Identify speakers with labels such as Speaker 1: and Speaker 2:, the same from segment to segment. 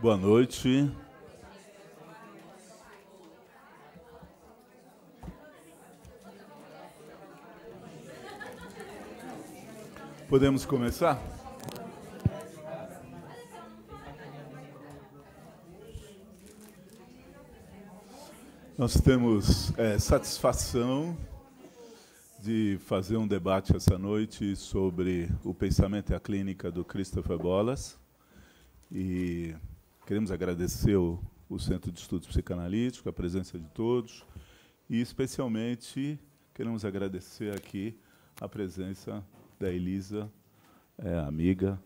Speaker 1: Boa noite. Podemos começar? Nós temos é, satisfação de fazer um debate essa noite sobre o pensamento e a clínica do Christopher Bolas. E Queremos agradecer o, o Centro de Estudos Psicanalíticos, a presença de todos, e especialmente queremos agradecer aqui a presença da Elisa, é, amiga,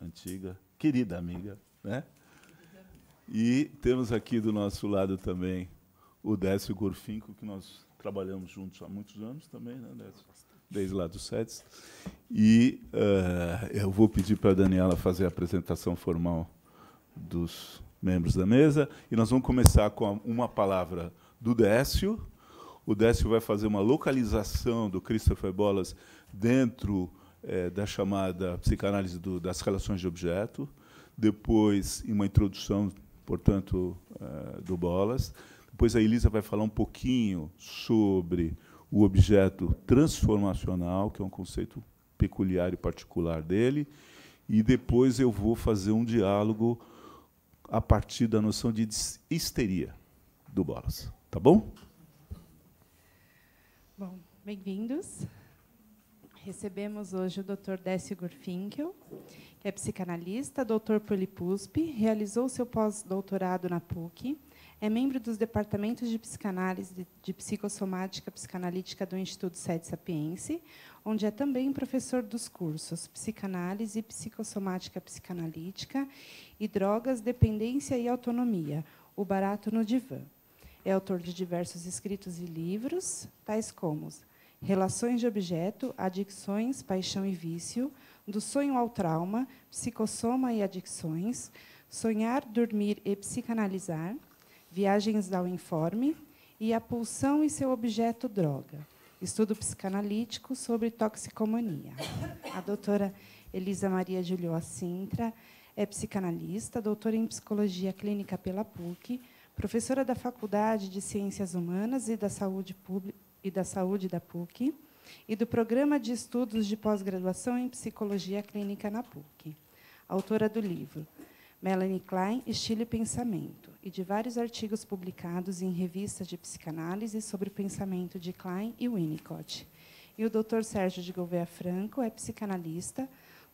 Speaker 1: antiga, querida amiga, né? E temos aqui do nosso lado também o Décio Gorfinco, que nós trabalhamos juntos há muitos anos também, né, Décio? Desde lá do SETS. E uh, eu vou pedir para a Daniela fazer a apresentação formal dos membros da mesa. E nós vamos começar com uma palavra do Décio. O Décio vai fazer uma localização do Christopher Bolas dentro é, da chamada psicanálise do, das relações de objeto. Depois, uma introdução, portanto, é, do Bolas. Depois a Elisa vai falar um pouquinho sobre o objeto transformacional, que é um conceito peculiar e particular dele. E depois eu vou fazer um diálogo a partir da noção de histeria do Bolas. Tá bom?
Speaker 2: Bom, bem-vindos. Recebemos hoje o Dr. Décio Gurfinkel, que é psicanalista, doutor por Lipusp, realizou seu pós-doutorado na PUC, é membro dos departamentos de psicanálise de psicossomática psicanalítica do Instituto Sede Sapiense, onde é também professor dos cursos Psicanálise, Psicossomática Psicanalítica e Drogas, Dependência e Autonomia, O Barato no Divã. É autor de diversos escritos e livros, tais como Relações de Objeto, Adicções, Paixão e Vício, Do Sonho ao Trauma, Psicossoma e Adicções, Sonhar, Dormir e Psicanalizar, Viagens ao Informe e A Pulsão e seu Objeto Droga estudo psicanalítico sobre toxicomania. A doutora Elisa Maria Julio Sintra é psicanalista, doutora em psicologia clínica pela PUC, professora da Faculdade de Ciências Humanas e da Saúde Pública e da Saúde da PUC e do Programa de Estudos de Pós-Graduação em Psicologia Clínica na PUC. Autora do livro Melanie Klein, Estilo e Pensamento, e de vários artigos publicados em revistas de psicanálise sobre o pensamento de Klein e Winnicott. E o Dr. Sérgio de Gouveia Franco é psicanalista,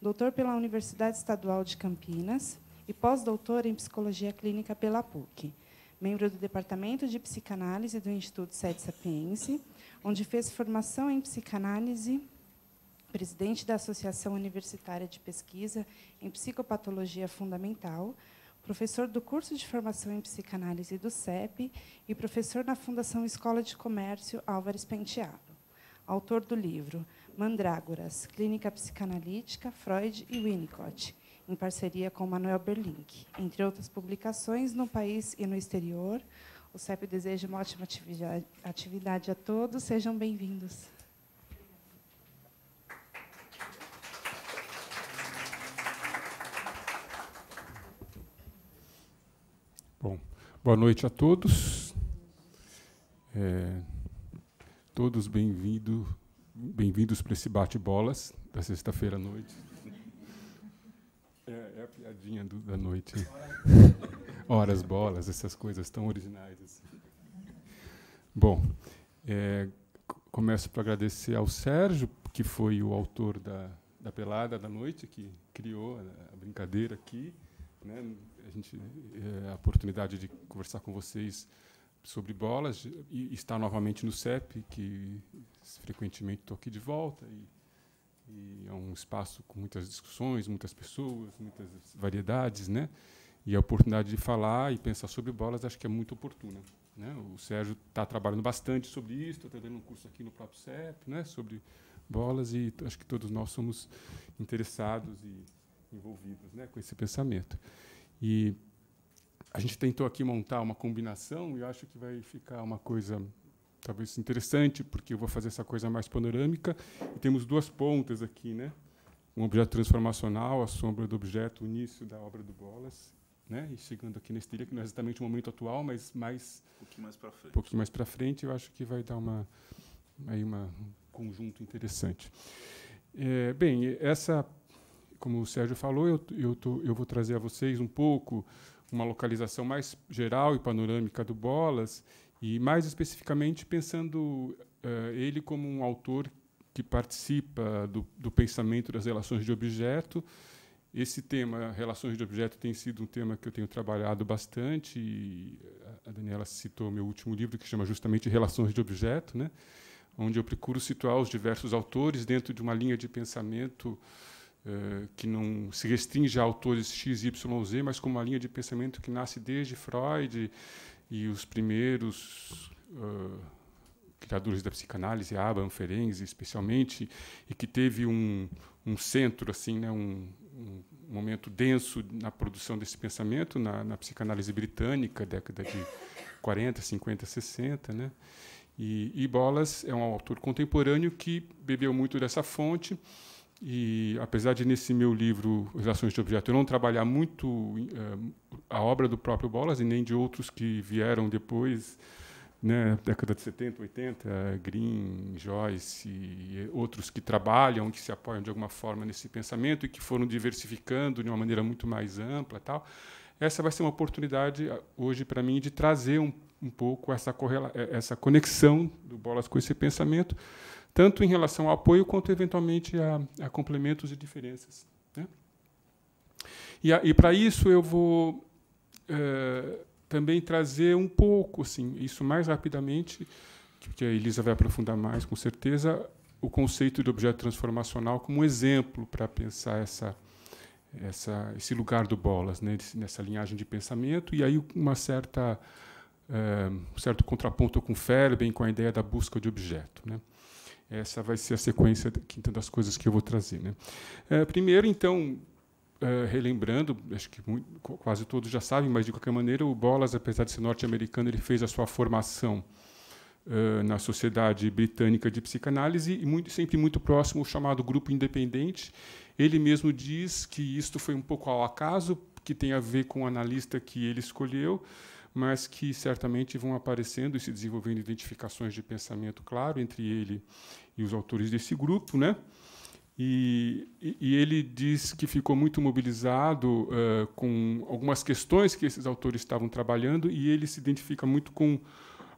Speaker 2: doutor pela Universidade Estadual de Campinas e pós-doutor em Psicologia Clínica pela PUC. Membro do Departamento de Psicanálise do Instituto Sede Sapiense, onde fez formação em psicanálise, presidente da Associação Universitária de Pesquisa em Psicopatologia Fundamental, professor do curso de formação em psicanálise do CEP e professor na Fundação Escola de Comércio Álvares Penteado autor do livro Mandrágoras, Clínica Psicanalítica, Freud e Winnicott, em parceria com Manuel Berlink. Entre outras publicações, no país e no exterior, o CEP deseja uma ótima atividade a todos. Sejam bem-vindos.
Speaker 3: Bom, boa noite a todos. É, todos bem-vindos bem para esse bate-bolas da sexta-feira à noite. É, é a piadinha do, da noite. Horas, bolas, essas coisas tão originais. Assim. Bom, é, começo para agradecer ao Sérgio, que foi o autor da, da pelada da noite, que criou a brincadeira aqui. Né? A, gente, é, a oportunidade de conversar com vocês sobre bolas e está novamente no CEP, que frequentemente estou aqui de volta. E, e é um espaço com muitas discussões, muitas pessoas, muitas variedades, né? E a oportunidade de falar e pensar sobre bolas acho que é muito oportuna. Né? O Sérgio está trabalhando bastante sobre isso, está dando um curso aqui no próprio CEP, né? Sobre bolas e acho que todos nós somos interessados e envolvidos, né? Com esse pensamento. E a gente tentou aqui montar uma combinação e acho que vai ficar uma coisa talvez interessante, porque eu vou fazer essa coisa mais panorâmica. E temos duas pontas aqui, né? Um objeto transformacional, a sombra do objeto, o início da obra do Bolas, né? E chegando aqui nesse dia que não é exatamente o momento atual, mas mais um pouquinho mais para frente. frente, eu acho que vai dar uma aí uma um conjunto interessante. É, bem, essa como o Sérgio falou, eu, eu, tô, eu vou trazer a vocês um pouco uma localização mais geral e panorâmica do Bolas, e mais especificamente pensando uh, ele como um autor que participa do, do, pensamento das relações de objeto. Esse tema, relações de objeto, tem sido um tema que eu tenho trabalhado bastante. a Daniela citou meu último livro, que chama justamente Relações de Objeto, né? onde eu procuro situar os diversos autores dentro de uma linha de pensamento eh, que não se restringe a autores X, Y, Z, mas com uma linha de pensamento que nasce desde Freud e os primeiros uh, criadores da psicanálise, Abraham Ferenczi especialmente, e que teve um, um centro, assim, né, um, um momento denso na produção desse pensamento na, na, psicanálise britânica, década de 40, 50, 60, né? E, e Bolas é um autor contemporâneo que bebeu muito dessa fonte e apesar de nesse meu livro Relações de Objeto eu não trabalhar muito uh, a obra do próprio Bolas e nem de outros que vieram depois, né, década de 70, 80, Green, Joyce e outros que trabalham, que se apoiam de alguma forma nesse pensamento e que foram diversificando de uma maneira muito mais ampla, tal. Essa vai ser uma oportunidade ah, hoje para mim de trazer um, um pouco essa, eh, essa conexão do Bolas com esse pensamento tanto em relação ao apoio quanto, eventualmente, a, a complementos e diferenças. Né? E, e para isso, eu vou é, também trazer um pouco, assim, isso mais rapidamente, que a Elisa vai aprofundar mais, com certeza, o conceito de objeto transformacional como exemplo para pensar essa, essa, esse lugar do Bolas, né, nessa linhagem de pensamento, e aí uma certa, é, um certo contraponto com Ferben, com a ideia da busca de objeto. Né. Essa vai ser a sequência das coisas que eu vou trazer. Né? É, primeiro, então, é, relembrando, acho que quase todos já sabem, mas de qualquer maneira, o Bolas, apesar de ser norte-americano, ele fez a sua formação é, na Sociedade Britânica de Psicanálise e muito, sempre muito próximo ao chamado grupo independente. Ele mesmo diz que isto foi um pouco ao acaso, que tem a ver com o analista que ele escolheu, mas que certamente vão aparecendo e se desenvolvendo identificações de pensamento claro entre ele e os autores desse grupo, né? E, e ele diz que ficou muito mobilizado uh, com algumas questões que esses autores estavam trabalhando e ele se identifica muito com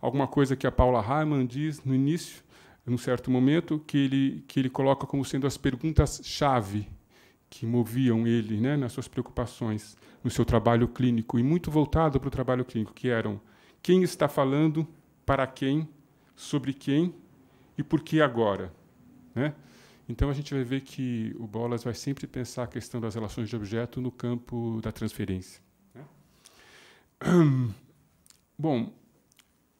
Speaker 3: alguma coisa que a Paula Hyman diz no início, num certo momento, que ele, que ele coloca como sendo as perguntas-chave que moviam ele né, nas suas preocupações, no seu trabalho clínico, e muito voltado para o trabalho clínico, que eram quem está falando, para quem, sobre quem e por que agora. Né? Então a gente vai ver que o Bolas vai sempre pensar a questão das relações de objeto no campo da transferência. Né? Bom,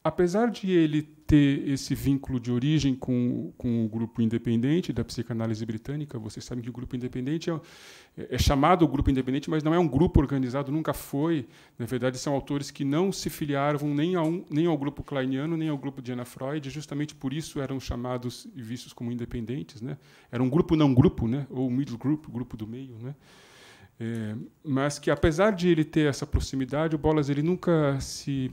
Speaker 3: apesar de ele ter esse vínculo de origem com, com o grupo independente da psicanálise britânica. Vocês sabem que o grupo independente é, é chamado grupo independente, mas não é um grupo organizado, nunca foi. Na verdade, são autores que não se filiaram nem, a um, nem ao grupo kleiniano, nem ao grupo de Anna Freud, justamente por isso eram chamados e vistos como independentes. Né? Era um grupo não grupo, né? ou middle group, grupo do meio. Né? É, mas que, apesar de ele ter essa proximidade, o Bolas ele nunca se,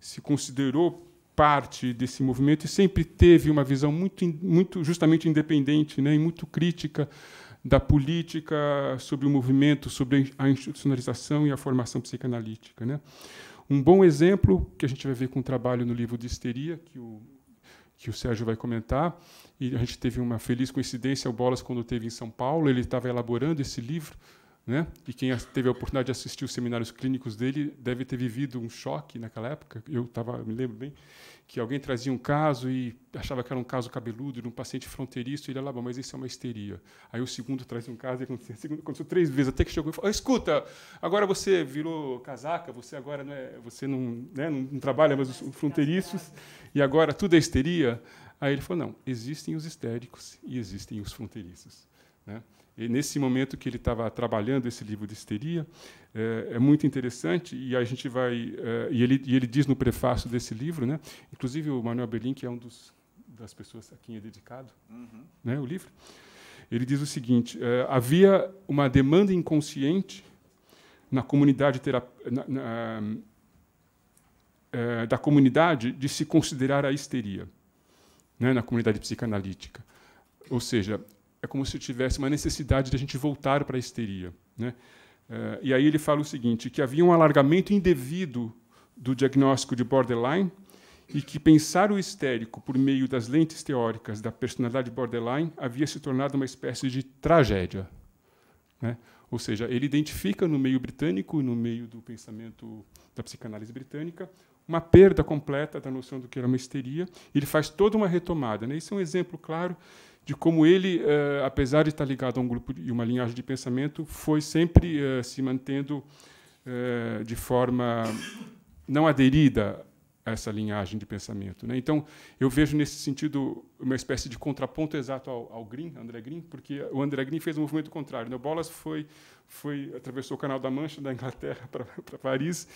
Speaker 3: se considerou parte desse movimento e sempre teve uma visão muito, muito justamente independente né, e muito crítica da política sobre o movimento, sobre a institucionalização e a formação psicanalítica. Né? Um bom exemplo, que a gente vai ver com o um trabalho no livro de Histeria, que o, que o Sérgio vai comentar, e a gente teve uma feliz coincidência, o Bolas, quando esteve em São Paulo, ele estava elaborando esse livro, né? E quem teve a oportunidade de assistir os seminários clínicos dele deve ter vivido um choque naquela época. Eu tava, me lembro bem que alguém trazia um caso e achava que era um caso cabeludo de um paciente fronteiriço, e ele falava, ah, mas isso é uma histeria. Aí o segundo trazia um caso e aconteceu, segundo, aconteceu três vezes, até que chegou e falou, escuta, agora você virou casaca, você agora não, é, você não, né, não trabalha mais os fronteiriços, e agora tudo é histeria? Aí ele falou, não, existem os histéricos e existem os fronteiriços. Né? E nesse momento que ele estava trabalhando esse livro de histeria, é, é, muito interessante e a gente vai é, e, ele, e ele diz no prefácio desse livro, né? Inclusive o Manuel Berlin, que é um dos das pessoas a quem é dedicado, uhum. né? O livro. Ele diz o seguinte: é, havia uma demanda inconsciente na comunidade terap... na, na, é, da comunidade de se considerar a histeria, né? Na comunidade psicanalítica. Ou seja, é como se tivesse uma necessidade de a gente voltar para a histeria. Né? Eh, e aí ele fala o seguinte, que havia um alargamento indevido do diagnóstico de borderline e que pensar o histérico por meio das lentes teóricas da personalidade borderline havia se tornado uma espécie de tragédia. Né? Ou seja, ele identifica no meio britânico e no meio do pensamento da psicanálise britânica uma perda completa da noção do que era uma histeria. Ele faz toda uma retomada. Né? Esse é um exemplo claro de como ele, eh, apesar de estar ligado a um grupo e uma linhagem de pensamento, foi sempre eh, se mantendo eh, de forma não aderida a essa linhagem de pensamento. Né? Então, eu vejo nesse sentido uma espécie de contraponto exato ao, ao Green, André Green, porque o André Green fez um movimento contrário. Né? O Bolas foi, foi, atravessou o Canal da Mancha da Inglaterra para Paris,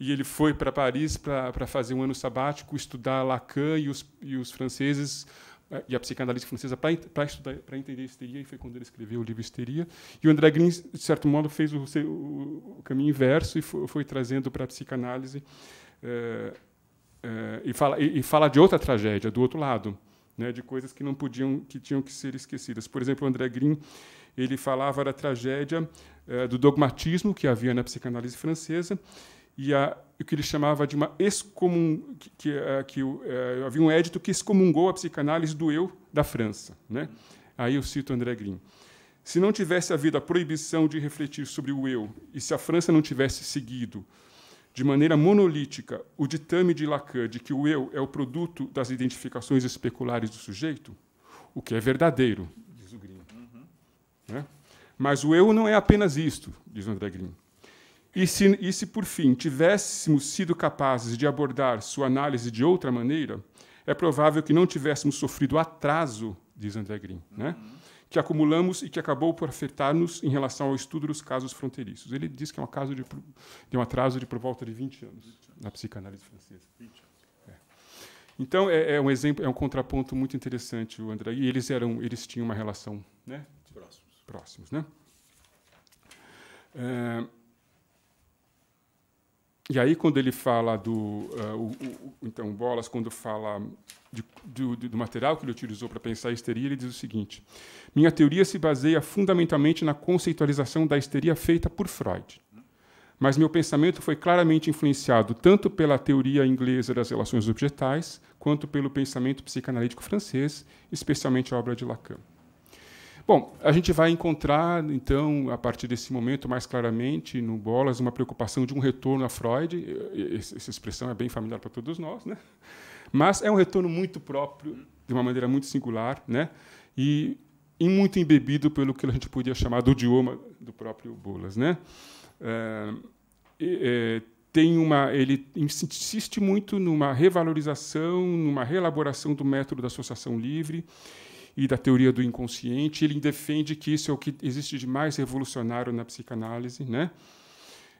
Speaker 3: e ele foi para Paris para fazer um ano sabático, estudar Lacan e os, e os franceses é, e a psicanalista francesa para estudar, para entender a histeria, e foi quando ele escreveu o livro Histeria. E o André Green, de certo modo, fez o, o caminho inverso e foi, foi trazendo para a psicanálise é, é, e, fala, e, e, fala de outra tragédia, do outro lado, né, de coisas que não podiam, que tinham que ser esquecidas. Por exemplo, o André Green ele falava da tragédia do dogmatismo que havia na psicanálise francesa e a, o que ele chamava de uma excomung... que, que, é, que uh, havia um édito que excomungou a psicanálise do eu da França. Né? Aí eu cito André Green. Se não tivesse havido a proibição de refletir sobre o eu, e se a França não tivesse seguido de maneira monolítica o ditame de Lacan de que o eu é o produto das identificações especulares do sujeito, o que é verdadeiro, diz o Green. Uhum. Né? Mas o eu não é apenas isto, diz André Green. E se, e se, por fim, tivéssemos sido capazes de abordar sua análise de outra maneira, é provável que não tivéssemos sofrido atraso, diz André Green, uhum. né? que acumulamos e que acabou por afetar-nos em relação ao estudo dos casos fronteiriços. Ele diz que é um, caso de, de um atraso de por volta de 20 anos 20 anos. na psicanálise francesa. 20 anos. É. Então é, é, um exemplo, é um contraponto muito interessante o André. E eles eram, eles tinham uma relação, né? Próximos. Próximos, né? É, e aí, quando ele fala do. Uh, o, o, então, Bolas, quando fala de, do, do, material que ele utilizou para pensar a histeria, ele diz o seguinte: Minha teoria se baseia fundamentalmente na conceitualização da histeria feita por Freud. Mas meu pensamento foi claramente influenciado tanto pela teoria inglesa das relações objetais, quanto pelo pensamento psicanalítico francês, especialmente a obra de Lacan. Bom, a gente vai encontrar, então, a partir desse momento, mais claramente no Bolas, uma preocupação de um retorno a Freud. Essa expressão é bem familiar para todos nós, né? mas é um retorno muito próprio, de uma maneira muito singular, né? e, e muito embebido pelo que a gente podia chamar do idioma do próprio Bolas. Né? É, é, tem uma, ele insiste muito numa revalorização, numa reelaboração do método da associação livre e da teoria do inconsciente. Ele defende que isso é o que existe de mais revolucionário na psicanálise, né?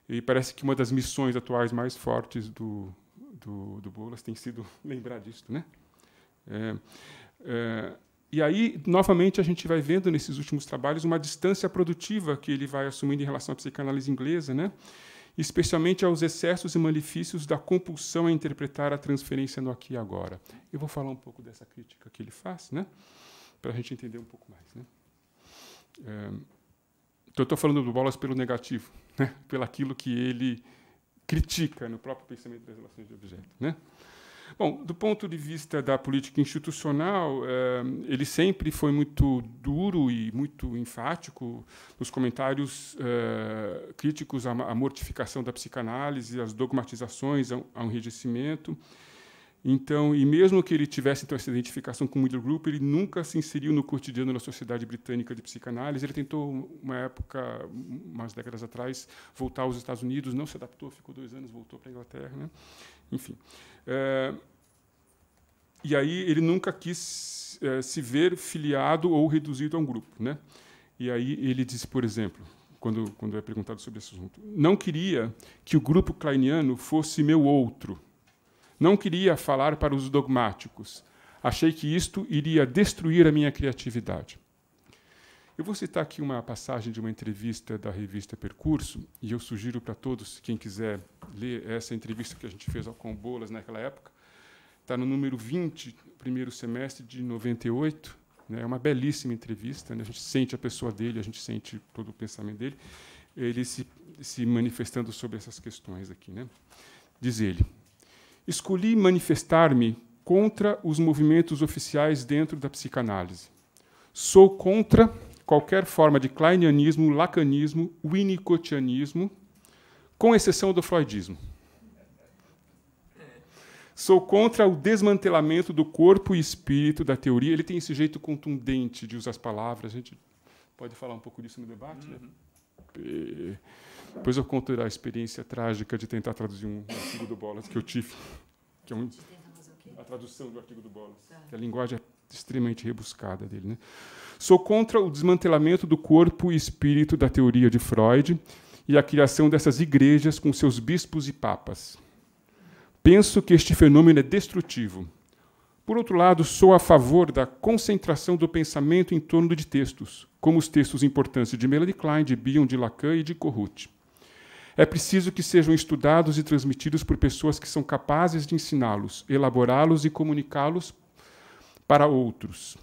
Speaker 3: E parece que uma das missões atuais mais fortes do, do, do Bolas tem sido lembrar disso, né? É, é, e aí, novamente, a gente vai vendo nesses últimos trabalhos uma distância produtiva que ele vai assumindo em relação à psicanálise inglesa, né? especialmente aos excessos e malefícios da compulsão a interpretar a transferência no aqui e agora. Eu vou falar um pouco dessa crítica que ele faz, né? para a gente entender um pouco mais. Né? É, então, eu estou falando do Wallace pelo negativo, né? pelo aquilo que ele critica no próprio pensamento das relações de objeto. Né? Bom, do ponto de vista da política institucional, é, ele sempre foi muito duro e muito enfático nos comentários é, críticos à mortificação da psicanálise, às dogmatizações, ao enrijecimento. Então, e mesmo que ele tivesse então essa identificação com o middle Group, ele nunca se inseriu no cotidiano da Sociedade Britânica de Psicanálise. Ele tentou, uma época, umas décadas atrás, voltar aos Estados Unidos, não se adaptou, ficou dois anos, voltou para a Inglaterra, né? enfim. É, e aí ele nunca quis é, se ver filiado ou reduzido a um grupo, né? E aí ele diz, por exemplo, quando quando é perguntado sobre esse assunto, não queria que o grupo kleiniano fosse meu outro não queria falar para os dogmáticos. Achei que isto iria destruir a minha criatividade. Eu vou citar aqui uma passagem de uma entrevista da revista Percurso, e eu sugiro para todos, quem quiser ler essa entrevista que a gente fez ao Combolas naquela época, está no número 20, primeiro semestre de 98. Né? É uma belíssima entrevista, né? a gente sente a pessoa dele, a gente sente todo o pensamento dele, ele se, se manifestando sobre essas questões aqui. Né? Diz ele: escolhi manifestar-me contra os movimentos oficiais dentro da psicanálise. Sou contra qualquer forma de kleinianismo, lacanismo, winnicottianismo, com exceção do freudismo. Sou contra o desmantelamento do corpo e espírito da teoria. Ele tem esse jeito contundente de usar as palavras. A gente pode falar um pouco disso no debate, né? uhum. né? Tá. Depois eu conto a experiência trágica de tentar traduzir um artigo do Bolas que eu tive, que é um, a tradução do artigo do Bolas, tá. que a linguagem é extremamente rebuscada dele. Né? Sou contra o desmantelamento do corpo e espírito da teoria de Freud e a criação dessas igrejas com seus bispos e papas. Penso que este fenômeno é destrutivo. Por outro lado, sou a favor da concentração do pensamento em torno de textos, como os textos importantes de Melanie Klein, de Bion, de Lacan e de Corrute. É preciso que sejam estudados e transmitidos por pessoas que são capazes de ensiná-los, elaborá-los e comunicá-los para outros.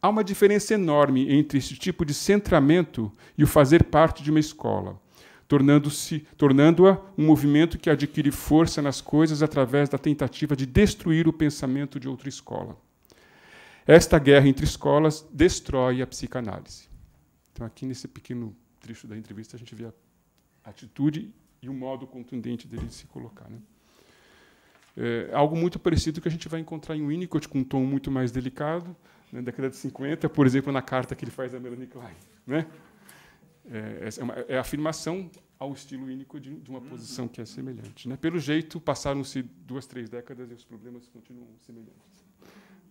Speaker 3: Há uma diferença enorme entre esse tipo de centramento e o fazer parte de uma escola, tornando-se, tornando-a um movimento que adquire força nas coisas através da tentativa de destruir o pensamento de outra escola. Esta guerra entre escolas destrói a psicanálise. Então, aqui nesse pequeno trecho da entrevista, a gente vê a atitude e o modo contundente dele de se colocar. Né? É algo muito parecido que a gente vai encontrar em Winnicott, com um tom muito mais delicado, na né? década de 50, por exemplo, na carta que ele faz a Melanie Klein. Né? É, é, uma, é a afirmação ao estilo Winnicott de, de, uma posição que é semelhante. Né? Pelo jeito, passaram-se duas, três décadas e os problemas continuam semelhantes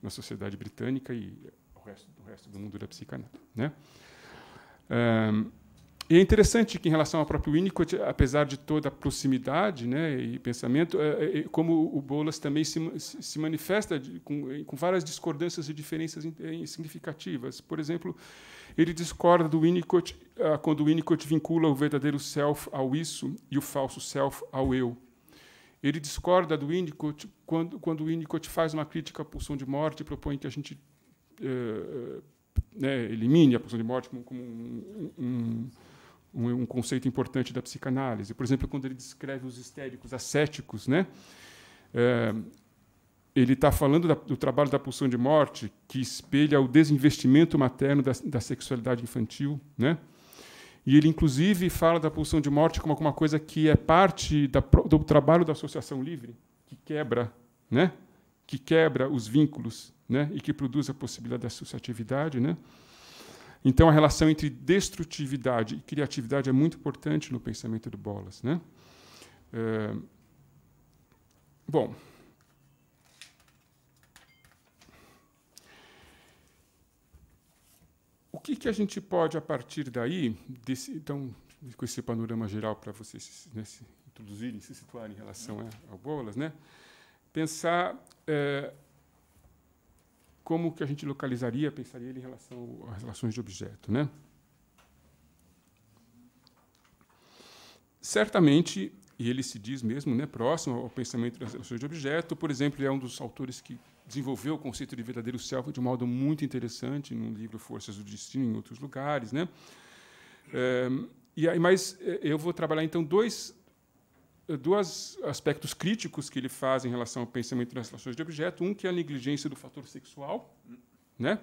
Speaker 3: na sociedade britânica e o resto, resto do mundo da psicanálise. Né? Um, e é interessante que, em relação ao próprio Winnicott, apesar de toda a proximidade né, e pensamento, é, é, é como o Bolas também se, se manifesta de, com, com, várias discordâncias e diferenças significativas. Por exemplo, ele discorda do Winnicott ah, quando o Winnicott vincula o verdadeiro self ao isso e o falso self ao eu. Ele discorda do Winnicott quando, quando o Winnicott faz uma crítica à pulsão de morte e propõe que a gente eh, eh, né, elimine a pulsão de morte como, como um, um um, um, conceito importante da psicanálise. Por exemplo, quando ele descreve os histéricos ascéticos, né? É, ele está falando da, do trabalho da pulsão de morte, que espelha o desinvestimento materno da, da, sexualidade infantil. Né? E ele, inclusive, fala da pulsão de morte como alguma coisa que é parte da, do trabalho da associação livre, que quebra, né? que quebra os vínculos né? e que produz a possibilidade da associatividade. Né? Então, a relação entre destrutividade e criatividade é muito importante no pensamento do Bolas. Né? É, bom. O que, que a gente pode, a partir daí, desse, então, com esse panorama geral para vocês né, se introduzirem, se situarem em relação é, ao Bolas, né? pensar. É, como que a gente localizaria, pensaria ele em relação às relações de objeto, né? Certamente, e ele se diz mesmo, né, próximo ao pensamento das relações de objeto, por exemplo, ele é um dos autores que desenvolveu o conceito de verdadeiro self de um modo muito interessante no livro Forças do Destino em outros lugares, né? É, e aí, mas eh, eu vou trabalhar então dois dois aspectos críticos que ele faz em relação ao pensamento nas relações de objeto. Um que é a negligência do fator sexual, né?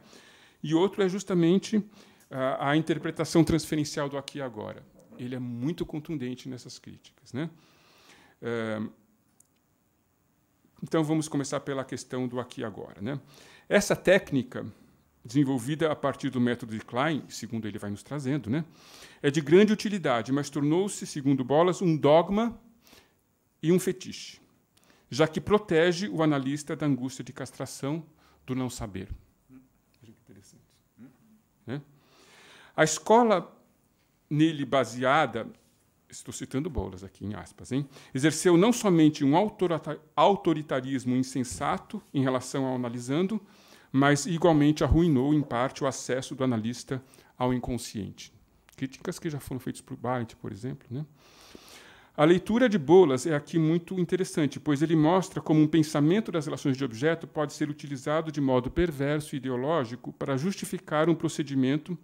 Speaker 3: e outro é justamente a, ah, a interpretação transferencial do aqui e agora. Ele é muito contundente nessas críticas. Né? Ah, então, vamos começar pela questão do aqui e agora. Né? Essa técnica desenvolvida a partir do método de Klein, segundo ele vai nos trazendo, né? é de grande utilidade, mas tornou-se, segundo Bolas, um dogma e um fetiche, já que protege o analista da angústia de castração do não saber. interessante. Né? A escola nele baseada, estou citando bolas aqui em aspas, hein? exerceu não somente um autoritarismo insensato em relação ao analisando, mas igualmente arruinou, em parte, o acesso do analista ao inconsciente. Críticas que já foram feitas por Barrett, por exemplo. Né? A leitura de Bolas é aqui muito interessante, pois ele mostra como um pensamento das relações de objeto pode ser utilizado de modo perverso e ideológico para justificar um procedimento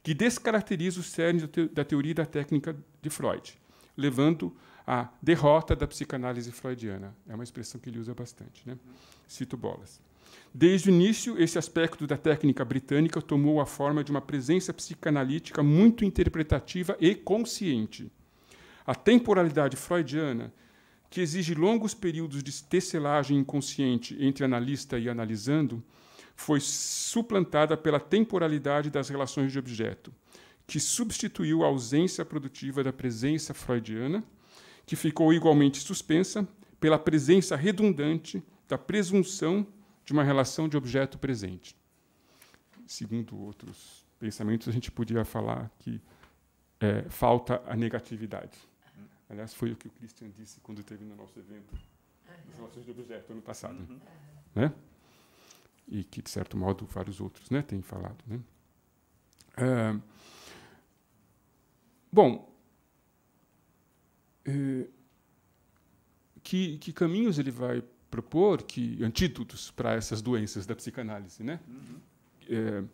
Speaker 3: que descaracteriza o cerne da teoria e da técnica de Freud, levando à derrota da psicanálise freudiana. É uma expressão que ele usa bastante. Né? Cito Bolas. Desde o início, esse aspecto da técnica britânica tomou a forma de uma presença psicanalítica muito interpretativa e consciente. A temporalidade freudiana, que exige longos períodos de tecelagem inconsciente entre analista e analisando, foi suplantada pela temporalidade das relações de objeto, que substituiu a ausência produtiva da presença freudiana, que ficou igualmente suspensa pela presença redundante da presunção de uma relação de objeto presente. Segundo outros pensamentos, a gente podia falar que é, falta a negatividade. Aliás, foi o que o Christian disse quando teve no nosso evento das relações de objeto ano passado, uhum. né? E que de certo modo vários outros, né, têm falado, né? Ah, bom, eh, que, que caminhos ele vai propor, que antídotos para essas doenças da psicanálise, né? Uhum. É,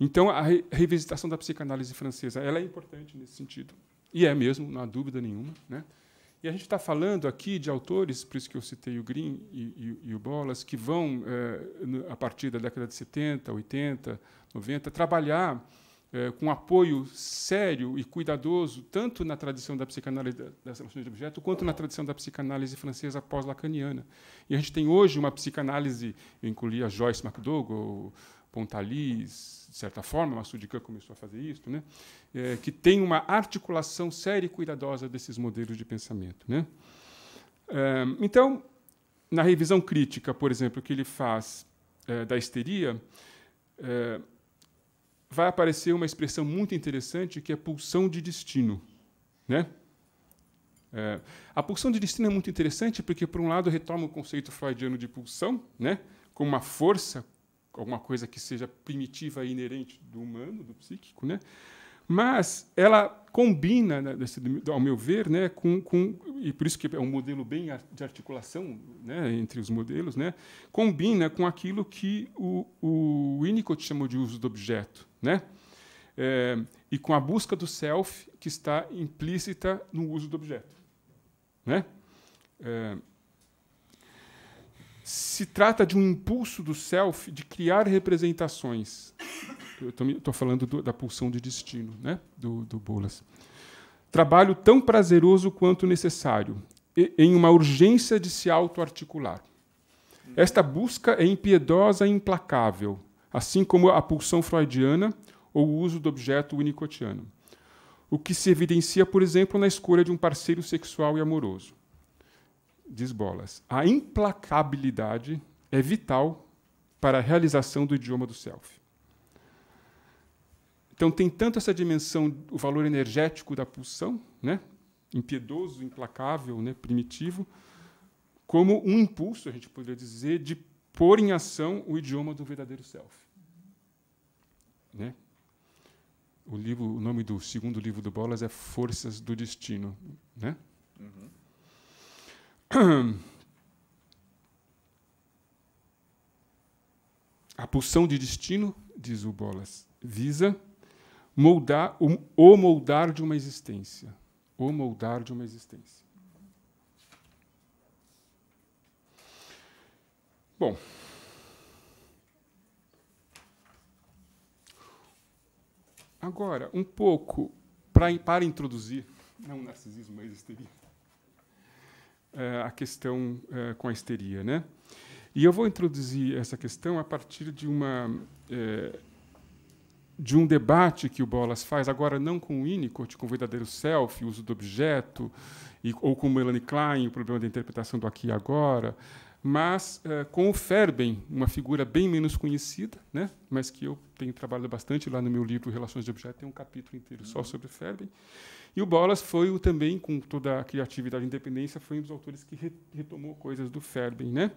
Speaker 3: então a revisitação da psicanálise francesa, ela é importante nesse sentido. E é mesmo, não há dúvida nenhuma. Né? E a gente está falando aqui de autores, por isso que eu citei o Green e, e, e o Bolas, que vão, é, a partir da década de 70, 80, 90, trabalhar é, com apoio sério e cuidadoso, tanto na tradição da psicanálise das relações de objeto, quanto na tradição da psicanálise francesa pós-lacaniana. E a gente tem hoje uma psicanálise, eu incluí a Joyce McDougall, Pontalis, de certa forma, Massudican começou a fazer isso, né? É, que tem uma articulação séria e cuidadosa desses modelos de pensamento. Né? É, então, na revisão crítica, por exemplo, que ele faz é, da histeria, é, vai aparecer uma expressão muito interessante que é pulsão de destino. Né? É, a pulsão de destino é muito interessante porque, por um lado, retoma o conceito freudiano de pulsão, né, como uma força alguma coisa que seja primitiva e inerente do humano, do psíquico, né? Mas ela combina, né, desse, ao meu ver, né, com, com, e por isso que é um modelo bem de articulação né, entre os modelos, né, combina com aquilo que o, o Winnicott chamou de uso do objeto, né? É, e com a busca do self que está implícita no uso do objeto, né? É, se trata de um impulso do self de criar representações. Eu estou falando do, da pulsão de destino, né? do, do Bolas. Trabalho tão prazeroso quanto necessário, e, em uma urgência de se autoarticular. Esta busca é impiedosa e implacável, assim como a pulsão freudiana ou o uso do objeto unicotiano. O que se evidencia, por exemplo, na escolha de um parceiro sexual e amoroso diz Bolas, a implacabilidade é vital para a realização do idioma do self. Então tem tanto essa dimensão, o valor energético da pulsão, né? impiedoso, implacável, né? primitivo, como um impulso, a gente poderia dizer, de pôr em ação o idioma do verdadeiro self. Né? O, livro, o nome do segundo livro do Bolas é Forças do Destino. Né? Uhum. A pulsão de destino, diz o Bolas, visa moldar o, o moldar de uma existência, o moldar de uma existência. Bom, agora um pouco pra, para introduzir não o narcisismo, mas histeria uh, a questão uh, com a histeria, né? E eu vou introduzir essa questão a partir de uma eh, de um debate que o Bolas faz agora não com o Winnicott, com o verdadeiro self, o uso do objeto, e, ou com Melanie Klein, o problema da interpretação do aqui e agora, mas eh, com o Ferben, uma figura bem menos conhecida, né, mas que eu tenho trabalhado bastante lá no meu livro Relações de Objetos, tem um capítulo inteiro só uhum. sobre Ferben. E o Bolas foi o, também, com toda a criatividade e independência, foi um dos autores que re retomou coisas do Ferben, né?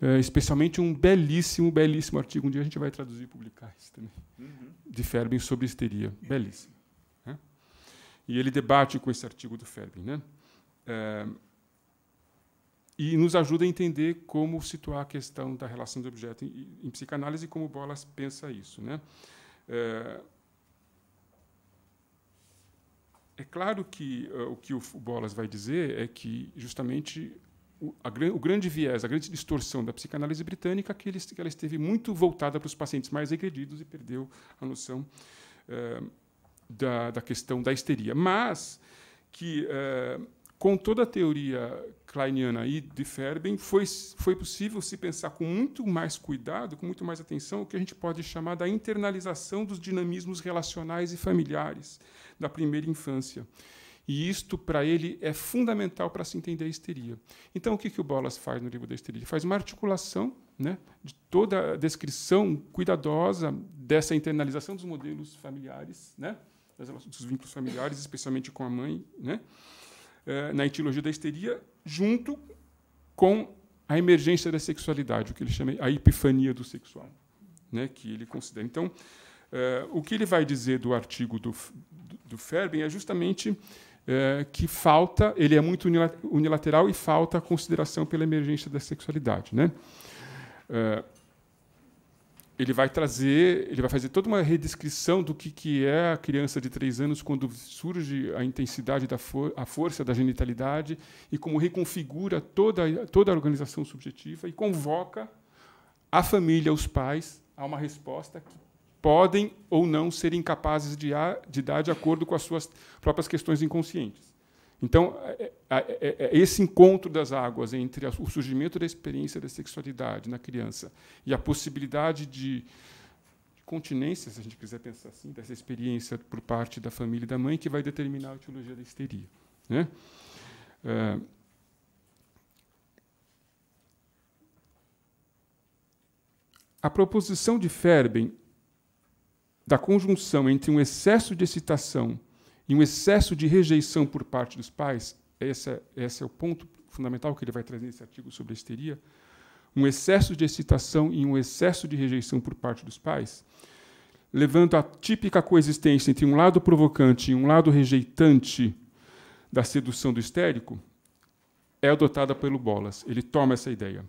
Speaker 3: Eh, especialmente um belíssimo, belíssimo artigo, um dia a gente vai traduzir e publicar isso também, uhum. de Ferben sobre histeria, belíssimo. Né? E ele debate com esse artigo do Ferben. Né? Eh, e nos ajuda a entender como situar a questão da relação do objeto em, em psicanálise e como Bolas pensa isso. Né? É, é claro que uh, o que o Bolas vai dizer é que, justamente, o, a, o, grande viés, a grande distorção da psicanálise britânica é que, ele, que ela esteve muito voltada para os pacientes mais agredidos e perdeu a noção uh, da, da, questão da histeria. Mas que, uh, com toda a teoria kleiniana e de Ferben, foi, foi possível se pensar com muito mais cuidado, com muito mais atenção, o que a gente pode chamar da internalização dos dinamismos relacionais e familiares da primeira infância. E isto, para ele, é fundamental para se entender a histeria. Então, o que, que o Bolas faz no livro da histeria? Ele faz uma articulação né, de toda a descrição cuidadosa dessa internalização dos modelos familiares, né, dos vínculos familiares, especialmente com a mãe, né, eh, na etiologia da histeria, junto com a emergência da sexualidade, o que ele chama a epifania do sexual, né, que ele considera. Então, eh, o que ele vai dizer do artigo do, do, do Ferben é justamente eh, que falta, ele é muito unilateral e falta a consideração pela emergência da sexualidade, né? Eh, ele vai trazer, ele vai fazer toda uma redescrição do que, que é a criança de três anos quando surge a intensidade da for a força da genitalidade e como reconfigura toda toda a organização subjetiva e convoca a família, os pais a uma resposta que podem ou não serem capazes de, de dar de acordo com as suas próprias questões inconscientes. Então, é, é, é, esse encontro das águas entre o surgimento da experiência da sexualidade na criança e a possibilidade de continência, se a gente quiser pensar assim, dessa experiência por parte da família e da mãe, que vai determinar a etiologia da histeria. Né? É. A proposição de Ferben da conjunção entre um excesso de excitação e um excesso de rejeição por parte dos pais, esse, esse é o ponto fundamental que ele vai trazer nesse artigo sobre a histeria, um excesso de excitação e um excesso de rejeição por parte dos pais, levando à típica coexistência entre um lado provocante e um lado rejeitante da sedução do histérico, é adotada pelo Bolas. Ele toma essa ideia.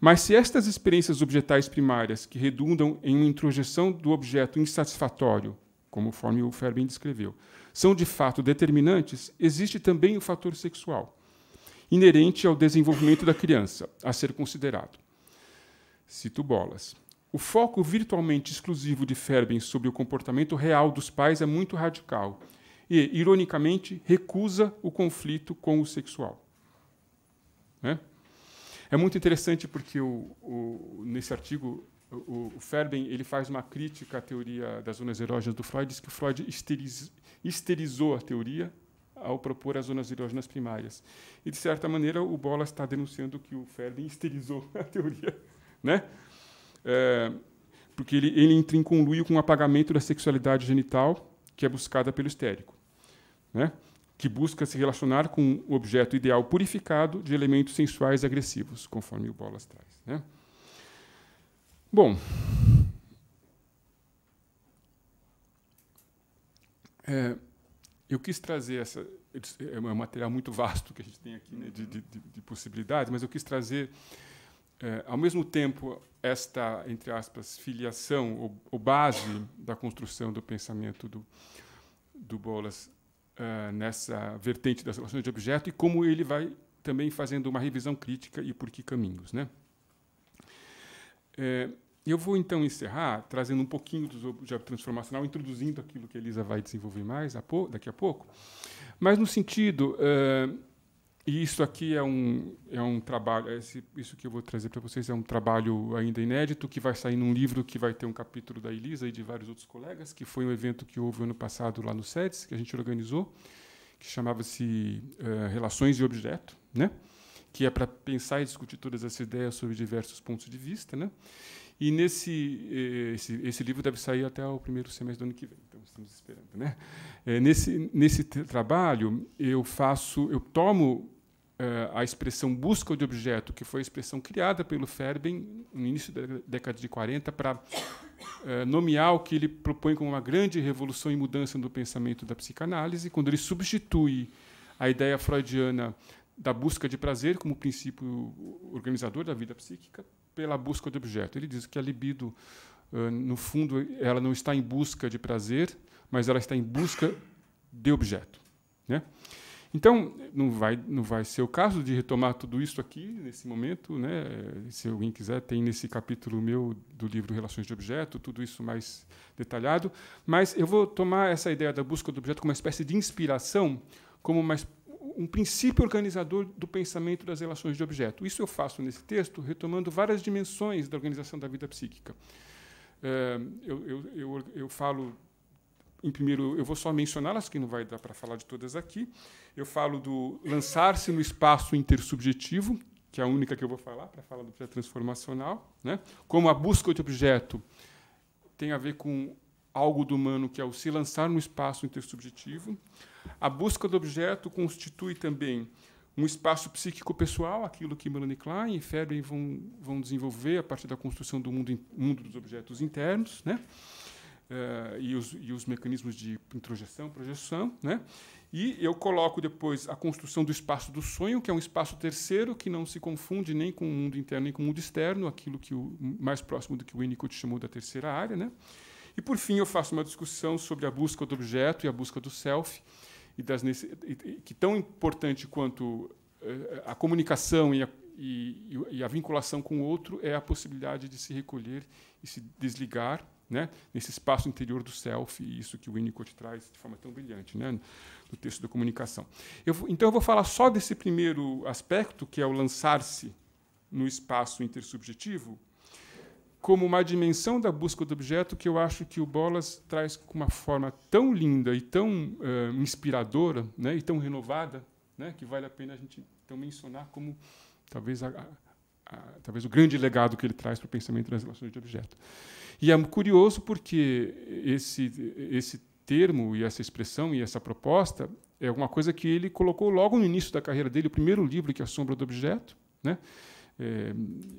Speaker 3: Mas se estas experiências objetais primárias, que redundam em uma introjeção do objeto insatisfatório, como o Forme Ferben descreveu, são de fato determinantes, existe também o fator sexual, inerente ao desenvolvimento da criança, a ser considerado. Cito bolas. O foco virtualmente exclusivo de Ferben sobre o comportamento real dos pais é muito radical e, ironicamente, recusa o conflito com o sexual. Né? É muito interessante porque o, o, nesse artigo o, o Ferben ele faz uma crítica à teoria das zonas erógenas do Freud, diz que o Freud esteriz, esterizou a teoria ao propor as zonas erógenas primárias. E, de certa maneira, o Bola está denunciando que o Ferben esterizou a teoria. Né? É, porque ele, ele entra em conluio com o apagamento da sexualidade genital que é buscada pelo histérico, né? que busca se relacionar com o objeto ideal purificado de elementos sensuais agressivos, conforme o Bolas traz. Né? Bom. É, eu quis trazer essa. É, é um material muito vasto que a gente tem aqui né, de, de, de, possibilidades, mas eu quis trazer, é, ao mesmo tempo, esta, entre aspas, filiação, ou, base da construção do pensamento do, do Bolas é, nessa vertente das relações de objeto e como ele vai também fazendo uma revisão crítica e por que caminhos. Né? É, eu vou então encerrar trazendo um pouquinho do objeto transformacional, introduzindo aquilo que a Elisa vai desenvolver mais a daqui a pouco, mas no sentido é, e isso aqui é um é um trabalho é esse, isso que eu vou trazer para vocês é um trabalho ainda inédito que vai sair num livro que vai ter um capítulo da Elisa e de vários outros colegas que foi um evento que houve ano passado lá no SEDES que a gente organizou que chamava-se uh, Relações e Objeto, né? que é para pensar e discutir todas essas ideias sob diversos pontos de vista, né? E nesse eh, esse, esse, livro deve sair até o primeiro semestre do ano que vem, então estamos esperando, né? É, nesse nesse trabalho eu faço, eu tomo eh, a expressão busca de objeto, que foi a expressão criada pelo Ferben no início da década de 40 para nomear o que ele propõe como uma grande revolução e mudança no pensamento da psicanálise, quando ele substitui a ideia freudiana da busca de prazer como princípio organizador da vida psíquica pela busca de objeto. Ele diz que a libido, no fundo, ela não está em busca de prazer, mas ela está em busca de objeto. Né? Então, não vai, não vai ser o caso de retomar tudo isso aqui, nesse momento. Né? Se alguém quiser, tem nesse capítulo meu do livro Relações de Objeto, tudo isso mais detalhado. Mas eu vou tomar essa ideia da busca do objeto como uma espécie de inspiração, como uma espécie um princípio organizador do pensamento das relações de objeto. Isso eu faço nesse texto, retomando várias dimensões da organização da vida psíquica. É, eu, eu, eu, eu falo, em primeiro, eu vou só mencioná-las, que não vai dar para falar de todas aqui. Eu falo do lançar-se no espaço intersubjetivo, que é a única que eu vou falar, para falar do projeto transformacional. Né? Como a busca de objeto tem a ver com algo do humano, que é o se lançar no espaço intersubjetivo. A busca do objeto constitui também um espaço psíquico pessoal, aquilo que Melanie Klein e Ferber vão, vão desenvolver a partir da construção do mundo, mundo dos objetos internos, né? Uh, e, os, e, os, mecanismos de introjeção, projeção, né? E eu coloco depois a construção do espaço do sonho, que é um espaço terceiro que não se confunde nem com o mundo interno nem com o mundo externo, aquilo que o, mais próximo do que o Winnicott chamou da terceira área, né? E por fim eu faço uma discussão sobre a busca do objeto e a busca do self, e das que tão importante quanto eh, a comunicação e a, e, e a vinculação com o outro é a possibilidade de se recolher e se desligar né, nesse espaço interior do self, e isso que o Winnicott traz de forma tão brilhante né, no texto da comunicação. Eu, então, eu vou falar só desse primeiro aspecto, que é o lançar-se no espaço intersubjetivo, como uma dimensão da busca do objeto que eu acho que o Bolas traz com uma forma tão linda e tão uh, inspiradora né, e tão renovada né, que vale a pena a gente então, mencionar como talvez, a, a, a, talvez o grande legado que ele traz para o pensamento das relações de objeto. E é curioso porque esse, esse termo e essa expressão e essa proposta é alguma coisa que ele colocou logo no início da carreira dele, o primeiro livro que é a Sombra do Objeto, né? É,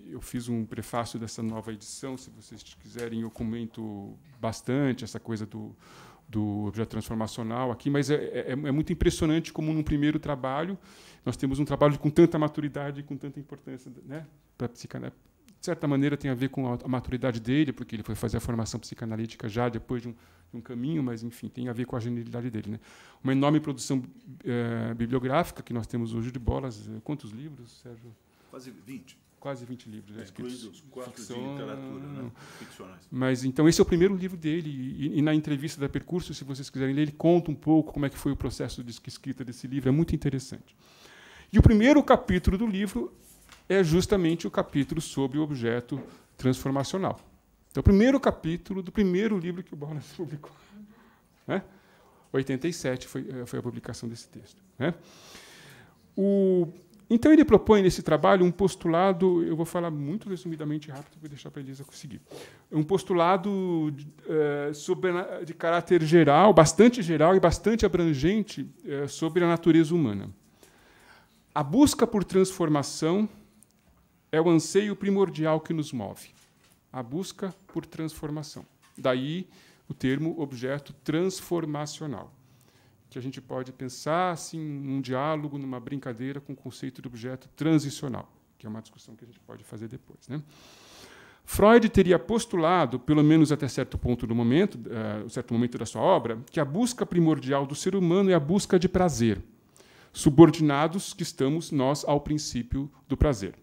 Speaker 3: eu fiz um prefácio dessa nova edição, se vocês quiserem, eu comento bastante essa coisa do, do objeto transformacional aqui, mas é, é, é, é muito impressionante como, num primeiro trabalho, nós temos um trabalho com tanta maturidade e com tanta importância né, para a psicanálise. Né, de certa maneira, tem a ver com a, maturidade dele, porque ele foi fazer a formação psicanalítica já depois de um, de um caminho, mas, enfim, tem a ver com a genialidade dele. Né? Uma enorme produção eh, bibliográfica que nós temos hoje de bolas. Eh, quantos livros, Sérgio? Quase 20. Quase 20 livros. É, quatro ficção... de literatura, não, né? ficcionais. Mas, então, esse é o primeiro livro dele. E, e, na entrevista da Percurso, se vocês quiserem ler, ele conta um pouco como é que foi o processo de escrita desse livro. É muito interessante. E o primeiro capítulo do livro é justamente o capítulo sobre o objeto transformacional. Então, o primeiro capítulo do primeiro livro que o Baunas publicou. Né? 87 foi, eh, foi a publicação desse texto. Né? O, então ele propõe nesse trabalho um postulado, eu vou falar muito resumidamente rápido, vou deixar para a Elisa conseguir. Um postulado de, eh, sobre, de caráter geral, bastante geral e bastante abrangente eh, sobre a natureza humana. A busca por transformação é o anseio primordial que nos move. A busca por transformação. Daí o termo objeto transformacional que a gente pode pensar assim num diálogo, numa brincadeira com o conceito de objeto transicional, que é uma discussão que a gente pode fazer depois, né? Freud teria postulado, pelo menos até certo ponto do momento, uh, certo momento da sua obra, que a busca primordial do ser humano é a busca de prazer, subordinados que estamos nós ao princípio do prazer.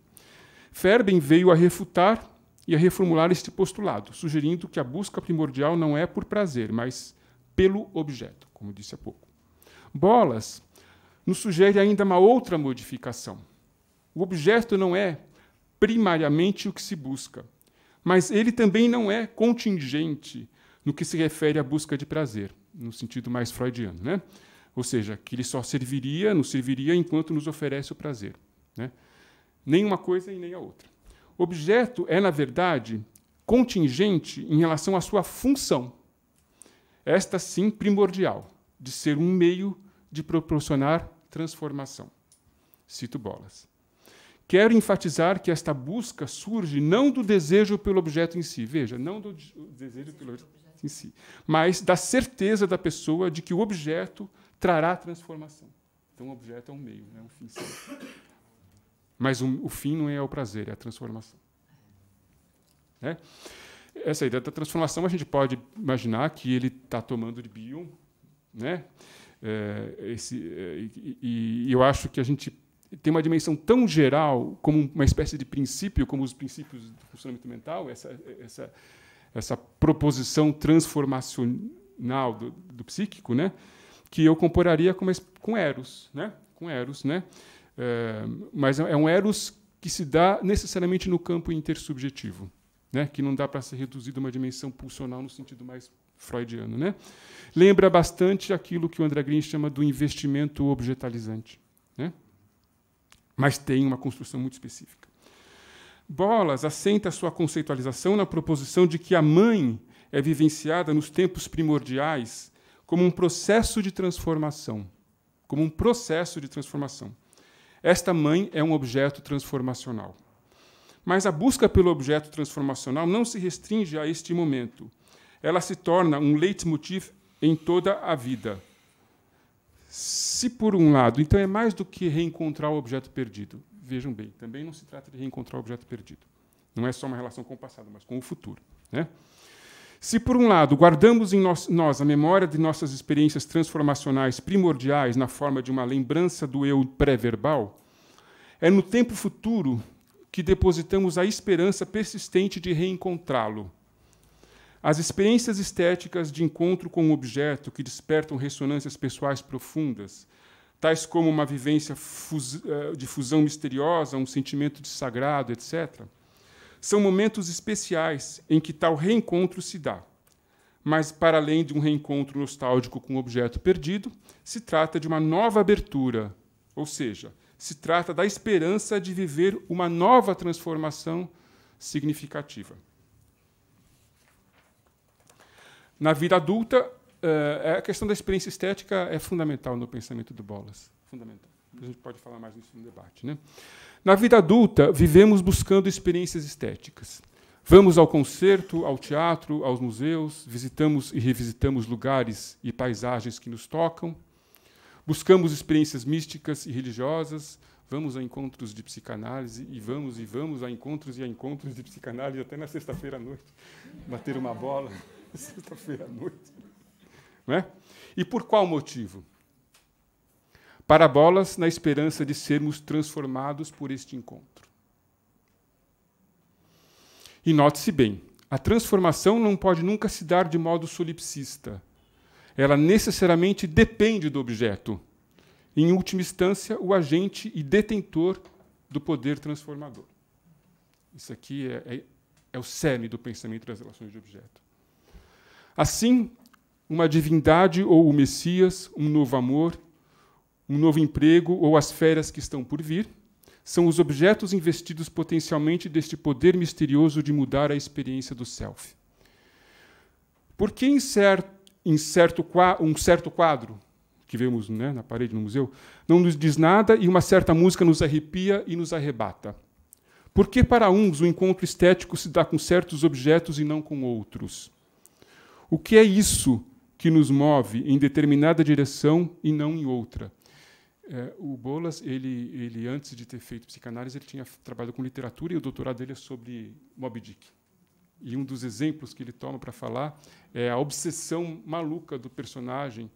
Speaker 3: Ferben veio a refutar e a reformular este postulado, sugerindo que a busca primordial não é por prazer, mas pelo objeto, como disse há pouco bolas, nos sugere ainda uma outra modificação. O objeto não é primariamente o que se busca, mas ele também não é contingente no que se refere à busca de prazer, no sentido mais freudiano, né? Ou seja, que ele só serviria, nos serviria enquanto nos oferece o prazer, né? Nem uma coisa e nem a outra. O objeto é, na verdade, contingente em relação à sua função. Esta sim primordial de ser um meio de proporcionar transformação. Cito Bolas. Quero enfatizar que esta busca surge não do desejo pelo objeto em si, veja, não do desejo pelo objeto em si, mas da certeza da pessoa de que o objeto trará transformação. Então, o objeto é um meio, é um fim. Mas um, o fim não é o prazer, é a transformação. Né? Essa ideia da transformação a gente pode imaginar que ele está tomando de Bion, né? É, esse, é, e, e, eu acho que a gente tem uma dimensão tão geral, como uma espécie de princípio, como os princípios do funcionamento mental, essa, essa, essa proposição transformacional do, do psíquico, né? que eu compararia com, com Eros. Né? Com Eros né? É, mas é um Eros que se dá necessariamente no campo intersubjetivo, né? que não dá para ser reduzido a uma dimensão pulsional no sentido mais freudiano. Né? Lembra bastante aquilo que o André Green chama do investimento objetalizante. Né? Mas tem uma construção muito específica. Bolas assenta sua conceitualização na proposição de que a mãe é vivenciada nos tempos primordiais como um processo de transformação, como um processo de transformação. Esta mãe é um objeto transformacional. Mas a busca pelo objeto transformacional não se restringe a este momento ela se torna um leitmotiv em toda a vida. Se, por um lado, então é mais do que reencontrar o objeto perdido, vejam bem, também não se trata de reencontrar o objeto perdido. Não é só uma relação com o passado, mas com o futuro. Né? Se, por um lado, guardamos em nós a memória de nossas experiências transformacionais primordiais na forma de uma lembrança do eu pré-verbal, é no tempo futuro que depositamos a esperança persistente de reencontrá-lo. As experiências estéticas de encontro com um objeto que despertam ressonâncias pessoais profundas, tais como uma vivência eh, de fusão misteriosa, um sentimento de sagrado, etc., são momentos especiais em que tal reencontro se dá. Mas, para além de um reencontro nostálgico com um objeto perdido, se trata de uma nova abertura, ou seja, se trata da esperança de viver uma nova transformação significativa. Na vida adulta, eh, a questão da experiência estética é fundamental no pensamento do Bolas. Fundamental. A gente pode falar mais nisso no debate. Né? Na vida adulta, vivemos buscando experiências estéticas. Vamos ao concerto, ao teatro, aos museus, visitamos e revisitamos lugares e paisagens que nos tocam. Buscamos experiências místicas e religiosas, vamos a encontros de psicanálise e vamos e vamos a encontros e a encontros de psicanálise até na sexta-feira à noite, bater uma bola. Sexta-feira à noite. Né? E por qual motivo? Parabolas na esperança de sermos transformados por este encontro. E note-se bem, a transformação não pode nunca se dar de modo solipsista. Ela necessariamente depende do objeto. Em última instância, o agente e detentor do poder transformador. Isso aqui é, é, é o cerne do pensamento das relações de objeto. Assim, uma divindade ou o Messias, um novo amor, um novo emprego ou as férias que estão por vir, são os objetos investidos potencialmente deste poder misterioso de mudar a experiência do self. Por que em certo, em certo, um certo quadro, que vemos né, na parede no museu, não nos diz nada e uma certa música nos arrepia e nos arrebata? Por que para uns o encontro estético se dá com certos objetos e não com outros? O que é isso que nos move em determinada direção e não em outra? É, o Bolas, ele, ele, antes de ter feito psicanálise, ele tinha trabalhado com literatura e o doutorado dele é sobre Moby Dick. E um dos exemplos que ele toma para falar é a obsessão maluca do personagem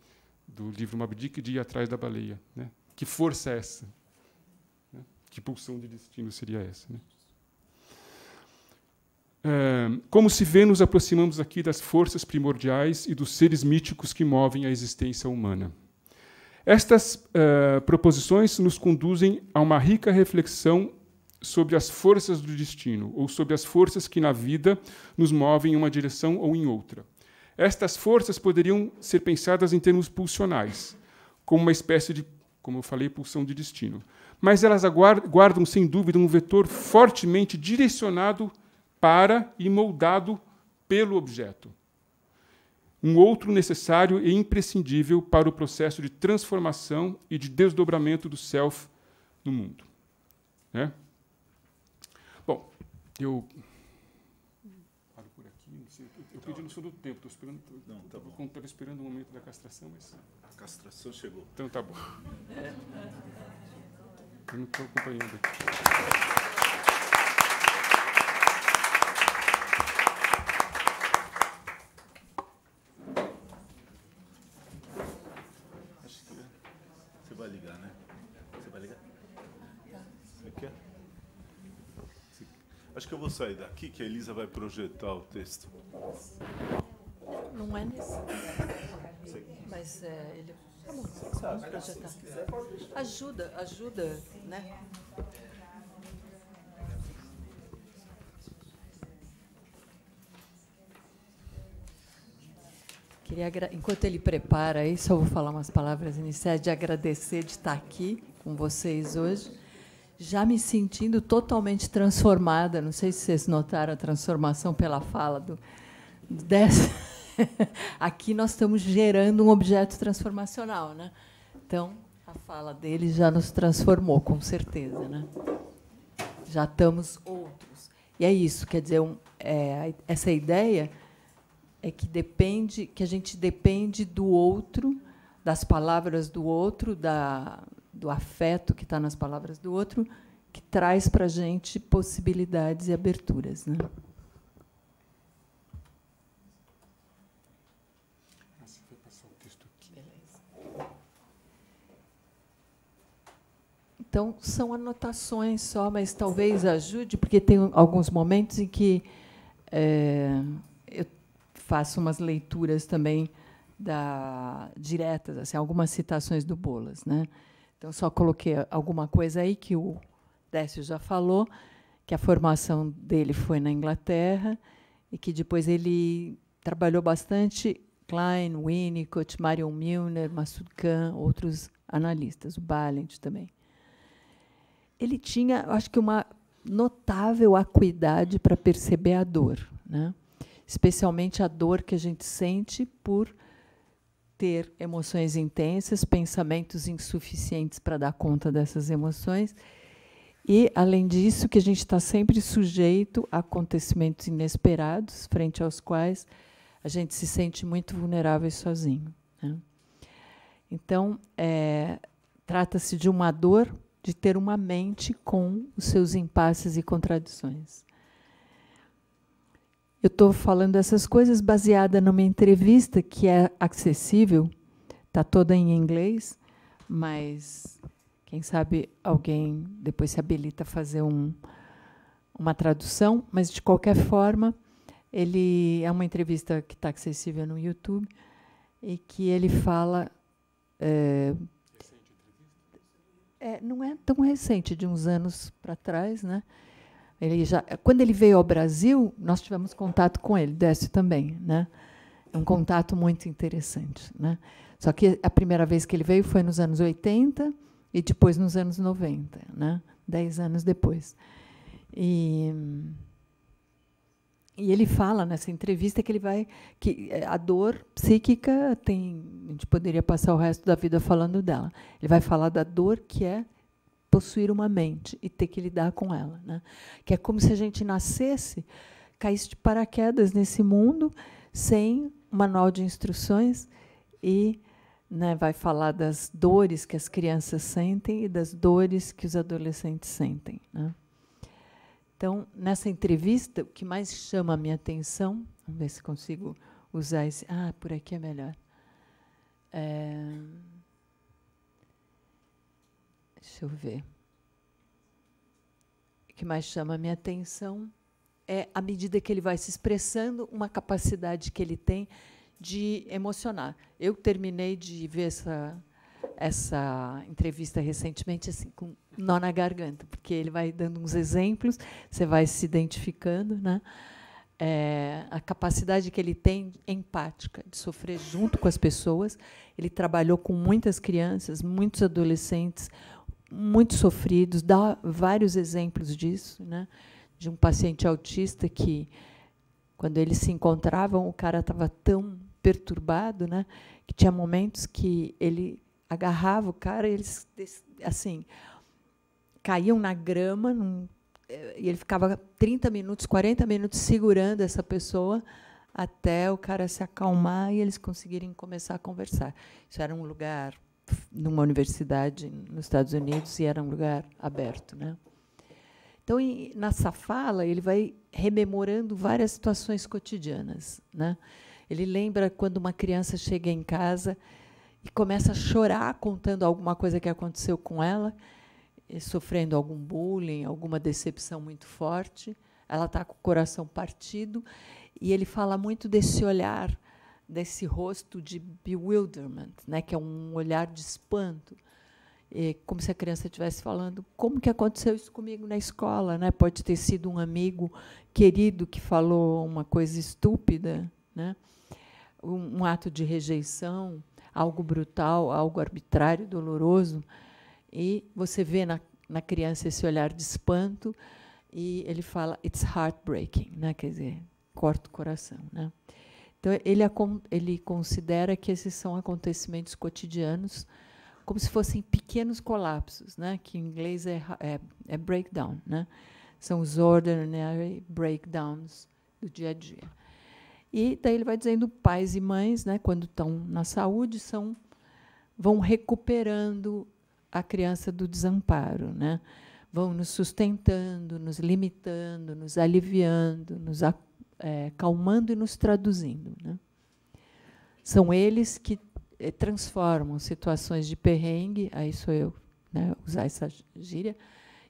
Speaker 3: do livro Moby Dick de ir atrás da baleia. Né? Que força é essa? Né? Que pulsão de destino seria essa? Né? como se vê, nos aproximamos aqui das forças primordiais e dos seres míticos que movem a existência humana. Estas uh, proposições nos conduzem a uma rica reflexão sobre as forças do destino, ou sobre as forças que na vida nos movem em uma direção ou em outra. Estas forças poderiam ser pensadas em termos pulsionais, como uma espécie de, como eu falei, pulsão de destino. Mas elas guardam, sem dúvida, um vetor fortemente direcionado para e moldado pelo objeto. Um outro necessário e imprescindível para o processo de transformação e de desdobramento do self no mundo. Né? Bom, eu. Paro por aqui, não sei. Eu, pedi no fundo do tempo, estou esperando. Não, tá bom. Estava esperando o momento da castração, mas. A castração chegou. Então tá bom. Eu não estou acompanhando aqui.
Speaker 1: Acho que eu vou sair daqui que a Elisa vai projetar o texto.
Speaker 4: Não é nesse. Mas é, ele. Tá bom, vamos projetar. Ajuda, ajuda, né? enquanto ele prepara aí, só vou falar umas palavras iniciais de agradecer de estar aqui com vocês hoje já me sentindo totalmente transformada. Não sei se vocês notaram a transformação pela fala do dessa. Aqui nós estamos gerando um objeto transformacional, né? Então a fala dele já nos transformou, com certeza, né? Já estamos outros. E é isso, quer dizer, um, é, essa ideia é que depende, que a gente depende do outro, das palavras do outro, da do afeto que está nas palavras do outro, que traz para a gente possibilidades e aberturas. Né? Ah, então, são anotações só, mas talvez ajude, porque tem alguns momentos em que é, eu faço umas leituras também da, diretas, assim, algumas citações do Bolas. Né? Então, só coloquei alguma coisa aí que o Décio já falou, que a formação dele foi na Inglaterra e que depois ele trabalhou bastante Klein, Winnicott, Marion Milner, Massoud Khan, outros analistas, o Ballant também. Ele tinha, acho que, uma notável acuidade para perceber a dor, né? especialmente a dor que a gente sente por ter emoções intensas, pensamentos insuficientes para dar conta dessas emoções. E, além disso, que a gente está sempre sujeito a acontecimentos inesperados, frente aos quais a gente se sente muito vulnerável sozinho. Né? Então, é, trata-se de uma dor de ter uma mente com os seus impasses e contradições. Eu estou falando essas coisas baseada numa entrevista que é acessível, está toda em inglês, mas quem sabe alguém depois se habilita a fazer um, uma tradução. Mas de qualquer forma, ele é uma entrevista que está acessível no YouTube e que ele fala. É, é, não é tão recente, de uns anos para trás, né? Ele já, quando ele veio ao Brasil, nós tivemos contato com ele, Décio também, né? É um contato muito interessante, né? Só que a primeira vez que ele veio foi nos anos 80 e depois nos anos 90, né? Dez anos depois. E, e ele fala nessa entrevista que ele vai que a dor psíquica tem, a gente poderia passar o resto da vida falando dela. Ele vai falar da dor que é possuir uma mente e ter que lidar com ela. Né? Que é como se a gente nascesse, caísse de paraquedas nesse mundo sem manual de instruções e né, vai falar das dores que as crianças sentem e das dores que os adolescentes sentem. Né? Então, nessa entrevista, o que mais chama a minha atenção, vamos ver se consigo usar esse. Ah, por aqui é melhor. É Deixa eu ver. O que mais chama a minha atenção é à medida que ele vai se expressando, uma capacidade que ele tem de emocionar. Eu terminei de ver essa essa entrevista recentemente assim com nó na garganta, porque ele vai dando uns exemplos, você vai se identificando, né? É, a capacidade que ele tem empática de sofrer junto com as pessoas. Ele trabalhou com muitas crianças, muitos adolescentes, muito sofridos, dá vários exemplos disso, né? de um paciente autista que, quando eles se encontravam, o cara estava tão perturbado, né? que tinha momentos que ele agarrava o cara e eles assim caíam na grama num, eh, e ele ficava 30 minutos, 40 minutos segurando essa pessoa até o cara se acalmar e eles conseguirem começar a conversar. Isso era um lugar numa universidade nos Estados Unidos e era um lugar aberto, né? Então, nessa fala, ele vai rememorando várias situações cotidianas, né? Ele lembra quando uma criança chega em casa e começa a chorar contando alguma coisa que aconteceu com ela, eh, sofrendo algum bullying, alguma decepção muito forte. Ela está com o coração partido e ele fala muito desse olhar desse rosto de bewilderment, né, que é um olhar de espanto, e como se a criança estivesse falando: como que aconteceu isso comigo na escola? Né? Pode ter sido um amigo querido que falou uma coisa estúpida, né? um, um ato de rejeição, algo brutal, algo arbitrário, doloroso. E você vê na, na criança esse olhar de espanto e ele fala: It's heartbreaking, né? quer dizer, corta o coração. Né? Então, ele, ele considera que esses são acontecimentos cotidianos, como se fossem pequenos colapsos, né? que em inglês é, é, é breakdown. Né? São os ordinary breakdowns do dia a dia. E daí ele vai dizendo pais e mães, né, quando estão na saúde, são vão recuperando a criança do desamparo, né? Vão nos sustentando, nos limitando, nos aliviando, nos acolhendo é, calmando e nos traduzindo. Né? São eles que é, transformam situações de perrengue, aí sou eu, né, usar essa gíria,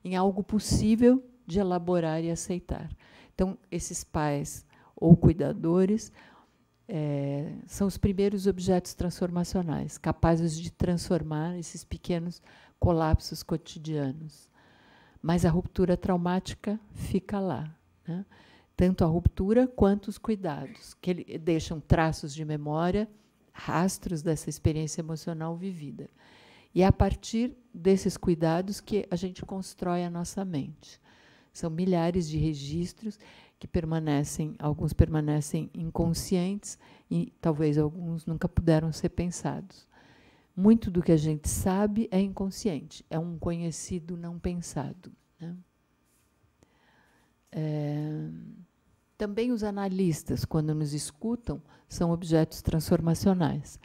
Speaker 4: em algo possível de elaborar e aceitar. Então, esses pais ou cuidadores é, são os primeiros objetos transformacionais, capazes de transformar esses pequenos colapsos cotidianos. Mas a ruptura traumática fica lá. Né? tanto a ruptura quanto os cuidados, que ele, deixam traços de memória, rastros dessa experiência emocional vivida. E é a partir desses cuidados que a gente constrói a nossa mente. São milhares de registros que permanecem, alguns permanecem inconscientes e talvez alguns nunca puderam ser pensados. Muito do que a gente sabe é inconsciente, é um conhecido não pensado. Né? É... Também os analistas, quando nos escutam, são objetos transformacionais.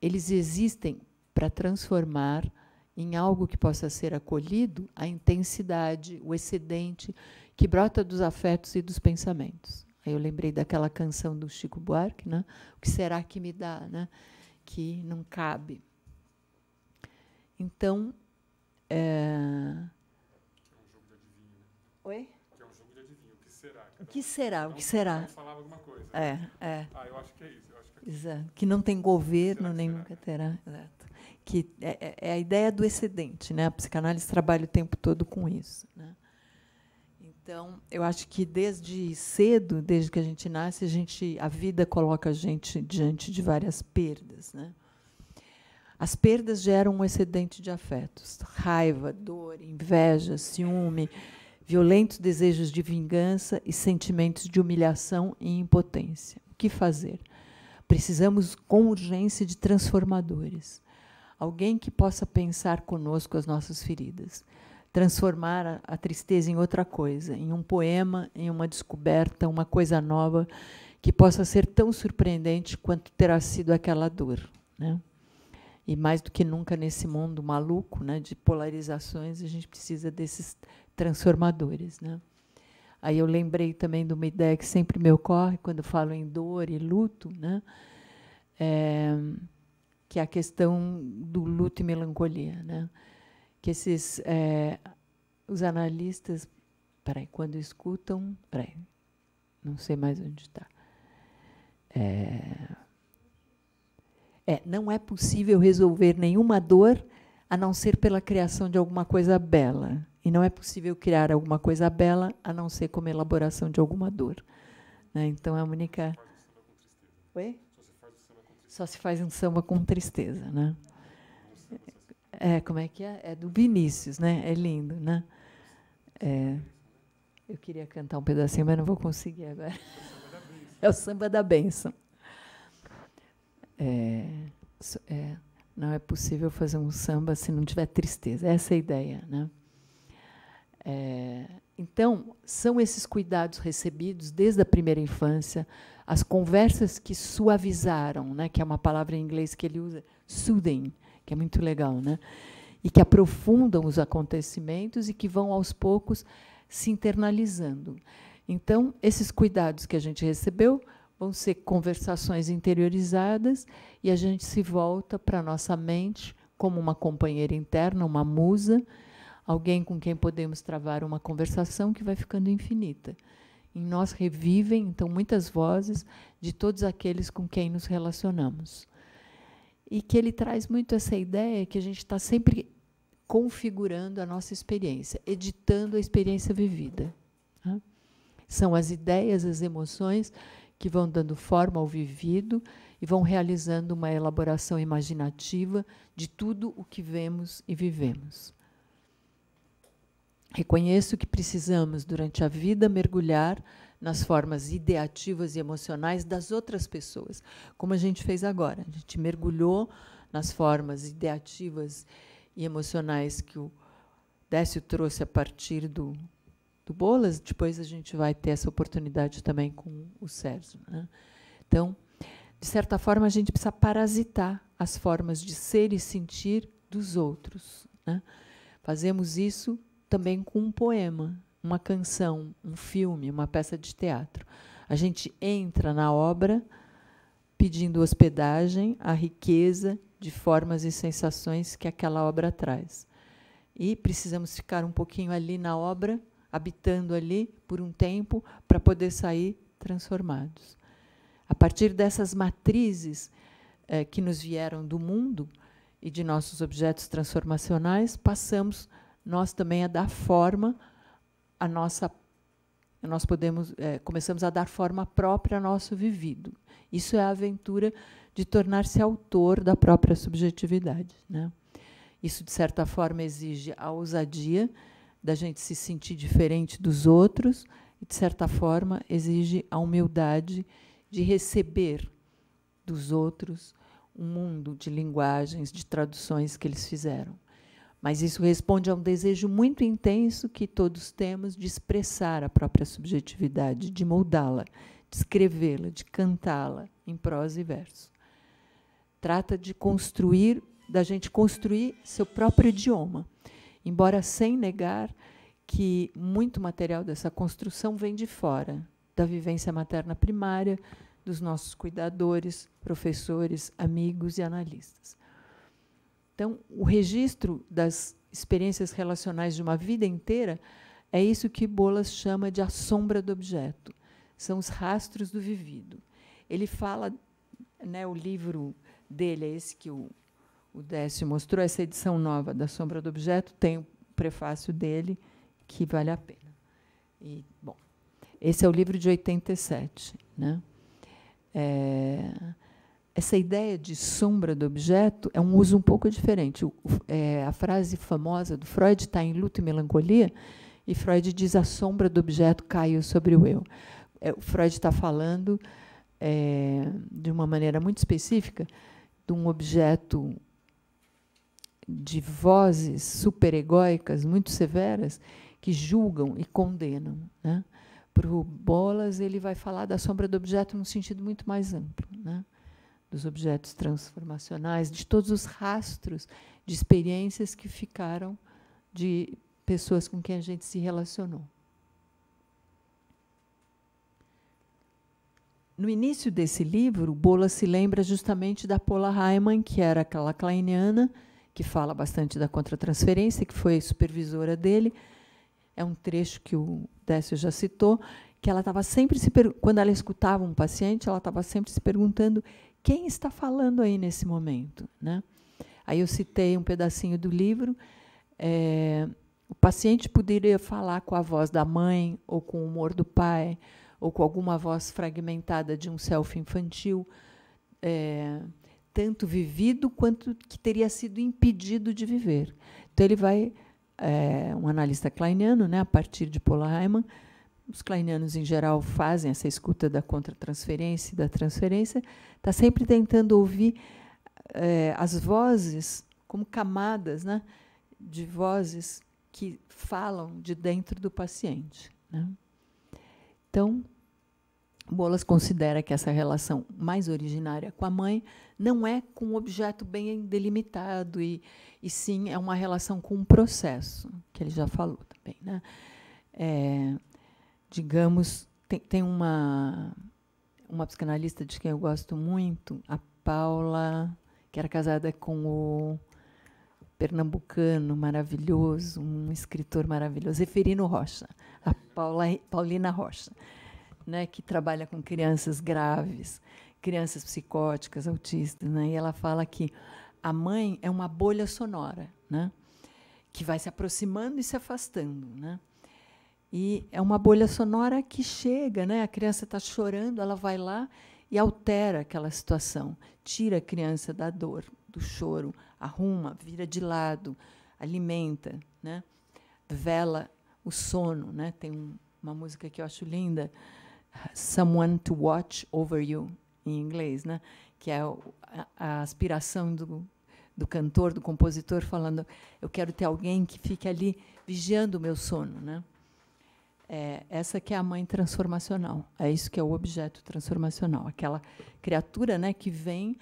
Speaker 4: Eles existem para transformar em algo que possa ser acolhido a intensidade, o excedente que brota dos afetos e dos pensamentos. Aí eu lembrei daquela canção do Chico Buarque, né? O que será que me dá, né? Que não cabe. Então, eh, é... Né? Oi? O que será? O que será? Então, falava alguma coisa. É, é. Ah, eu acho que é isso. Eu acho que, é Exato. que não tem governo nem será? nunca terá. Exato. Que é, é, é, a ideia do excedente, né? A psicanálise trabalha o tempo todo com isso, né? Então, eu acho que desde cedo, desde que a gente nasce, a gente, a vida coloca a gente diante de várias perdas, né? As perdas geram um excedente de afetos, raiva, dor, inveja, ciúme violentos desejos de vingança e sentimentos de humilhação e impotência. O que fazer? Precisamos com urgência de transformadores. Alguém que possa pensar conosco as nossas feridas, transformar a, a tristeza em outra coisa, em um poema, em uma descoberta, uma coisa nova que possa ser tão surpreendente quanto terá sido aquela dor, né? E mais do que nunca nesse mundo maluco, né, de polarizações, a gente precisa desses transformadores. Né? Aí eu lembrei também de uma ideia que sempre me ocorre quando falo em dor e luto, né? É, que é a questão do luto e melancolia, né? Que esses é, os analistas, peraí, quando escutam, peraí, não sei mais onde está. É, é, não é possível resolver nenhuma dor a não ser pela criação de alguma coisa bela. E não é possível criar alguma coisa bela a não ser como elaboração de alguma dor. Né? Então, a única. Só se faz um samba com tristeza, né? É, como é que é? É do Vinícius, né? É lindo, né? É, eu queria cantar um pedacinho, mas não vou conseguir agora. É o samba da benção. É, é, é, não é possível fazer um samba se não tiver tristeza. Essa é a ideia, né? É, então, são esses cuidados recebidos desde a primeira infância, as conversas que suavizaram, né, que é uma palavra em inglês que ele usa, soothing, que é muito legal, né, e que aprofundam os acontecimentos e que vão aos poucos se internalizando. Então, esses cuidados que a gente recebeu vão ser conversações interiorizadas e a gente se volta para a nossa mente como uma companheira interna, uma musa alguém com quem podemos travar uma conversação que vai ficando infinita. Em nós revivem, então, muitas vozes de todos aqueles com quem nos relacionamos. E que ele traz muito essa ideia que a gente está sempre configurando a nossa experiência, editando a experiência vivida. São as ideias, as emoções que vão dando forma ao vivido e vão realizando uma elaboração imaginativa de tudo o que vemos e vivemos. Reconheço que precisamos, durante a vida, mergulhar nas formas ideativas e emocionais das outras pessoas, como a gente fez agora. A gente mergulhou nas formas ideativas e emocionais que o Décio trouxe a partir do, do Bolas. Depois a gente vai ter essa oportunidade também com o Sérgio. Né? Então, de certa forma, a gente precisa parasitar as formas de ser e sentir dos outros. Né? Fazemos isso também com um poema, uma canção, um filme, uma peça de teatro. A gente entra na obra pedindo hospedagem à riqueza de formas e sensações que aquela obra traz. E precisamos ficar um pouquinho ali na obra, habitando ali por um tempo, para poder sair transformados. A partir dessas matrizes eh, que nos vieram do mundo e de nossos objetos transformacionais, passamos nós também a dar forma a nossa nós podemos é, começamos a dar forma própria ao nosso vivido. Isso é a aventura de tornar-se autor da própria subjetividade, né? Isso de certa forma exige a ousadia da gente se sentir diferente dos outros e de certa forma exige a humildade de receber dos outros um mundo de linguagens, de traduções que eles fizeram. Mas isso responde a um desejo muito intenso que todos temos de expressar a própria subjetividade, de moldá-la, de escrevê-la, de cantá-la em prosa e verso. Trata de construir, da gente construir seu próprio idioma, embora sem negar que muito material dessa construção vem de fora, da vivência materna primária, dos nossos cuidadores, professores, amigos e analistas. Então, o registro das experiências relacionais de uma vida inteira é isso que Bolas chama de a sombra do objeto. São os rastros do vivido. Ele fala, né, o livro dele é esse que o, o Décio mostrou, essa edição nova da Sombra do Objeto, tem o prefácio dele, que vale a pena. E, bom, esse é o livro de 87. Né? É, essa ideia de sombra do objeto é um uso um pouco diferente. O, é, a frase famosa do Freud está em Luto e Melancolia, e Freud diz a sombra do objeto caiu sobre o eu. É, o Freud está falando é, de uma maneira muito específica de um objeto de vozes superegóicas muito severas que julgam e condenam. Né? Para o Bolas, ele vai falar da sombra do objeto num sentido muito mais amplo. Né? dos objetos transformacionais, de todos os rastros de experiências que ficaram de pessoas com quem a gente se relacionou. No início desse livro, Bola se lembra justamente da Paula Hayman, que era aquela kleiniana que fala bastante da contratransferência, que foi supervisora dele. É um trecho que o Décio já citou, que ela estava sempre se quando ela escutava um paciente, ela estava sempre se perguntando quem está falando aí nesse momento, né? Aí eu citei um pedacinho do livro. É, o paciente poderia falar com a voz da mãe, ou com o humor do pai, ou com alguma voz fragmentada de um self infantil, é, tanto vivido quanto que teria sido impedido de viver. Então ele vai, é, um analista kleiniano, né, a partir de Paula Heimann, os kleinianos em geral fazem essa escuta da contratransferência e da transferência, está sempre tentando ouvir é, as vozes como camadas né, de vozes que falam de dentro do paciente. Né? Então, Bolas considera que essa relação mais originária com a mãe não é com um objeto bem delimitado, e, e sim é uma relação com um processo, que ele já falou também. Né? É, digamos, tem, tem uma, uma psicanalista de quem eu gosto muito, a Paula, que era casada com o pernambucano maravilhoso, um escritor maravilhoso, Eferino Rocha, a Paula, Paulina Rocha, né, que trabalha com crianças graves, crianças psicóticas, autistas, né, e ela fala que a mãe é uma bolha sonora, né, que vai se aproximando e se afastando, né, e é uma bolha sonora que chega, né? A criança está chorando, ela vai lá e altera aquela situação, tira a criança da dor, do choro, arruma, vira de lado, alimenta, né? Vela o sono, né? Tem um, uma música que eu acho linda, Someone to Watch Over You, em inglês, né? Que é a, a aspiração do, do cantor, do compositor, falando: eu quero ter alguém que fique ali vigiando o meu sono, né? É, essa que é a mãe transformacional. É isso que é o objeto transformacional. Aquela criatura né, que vem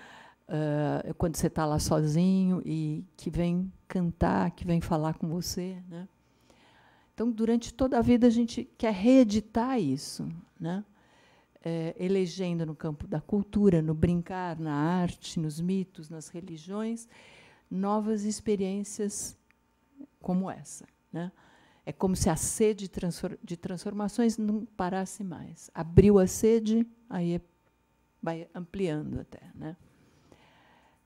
Speaker 4: uh, quando você está lá sozinho e que vem cantar, que vem falar com você. Né? Então, durante toda a vida, a gente quer reeditar isso, né? É, elegendo no campo da cultura, no brincar, na arte, nos mitos, nas religiões, novas experiências como essa. Né? É como se a sede de transformações não parasse mais. Abriu a sede, aí é, vai ampliando até. Né?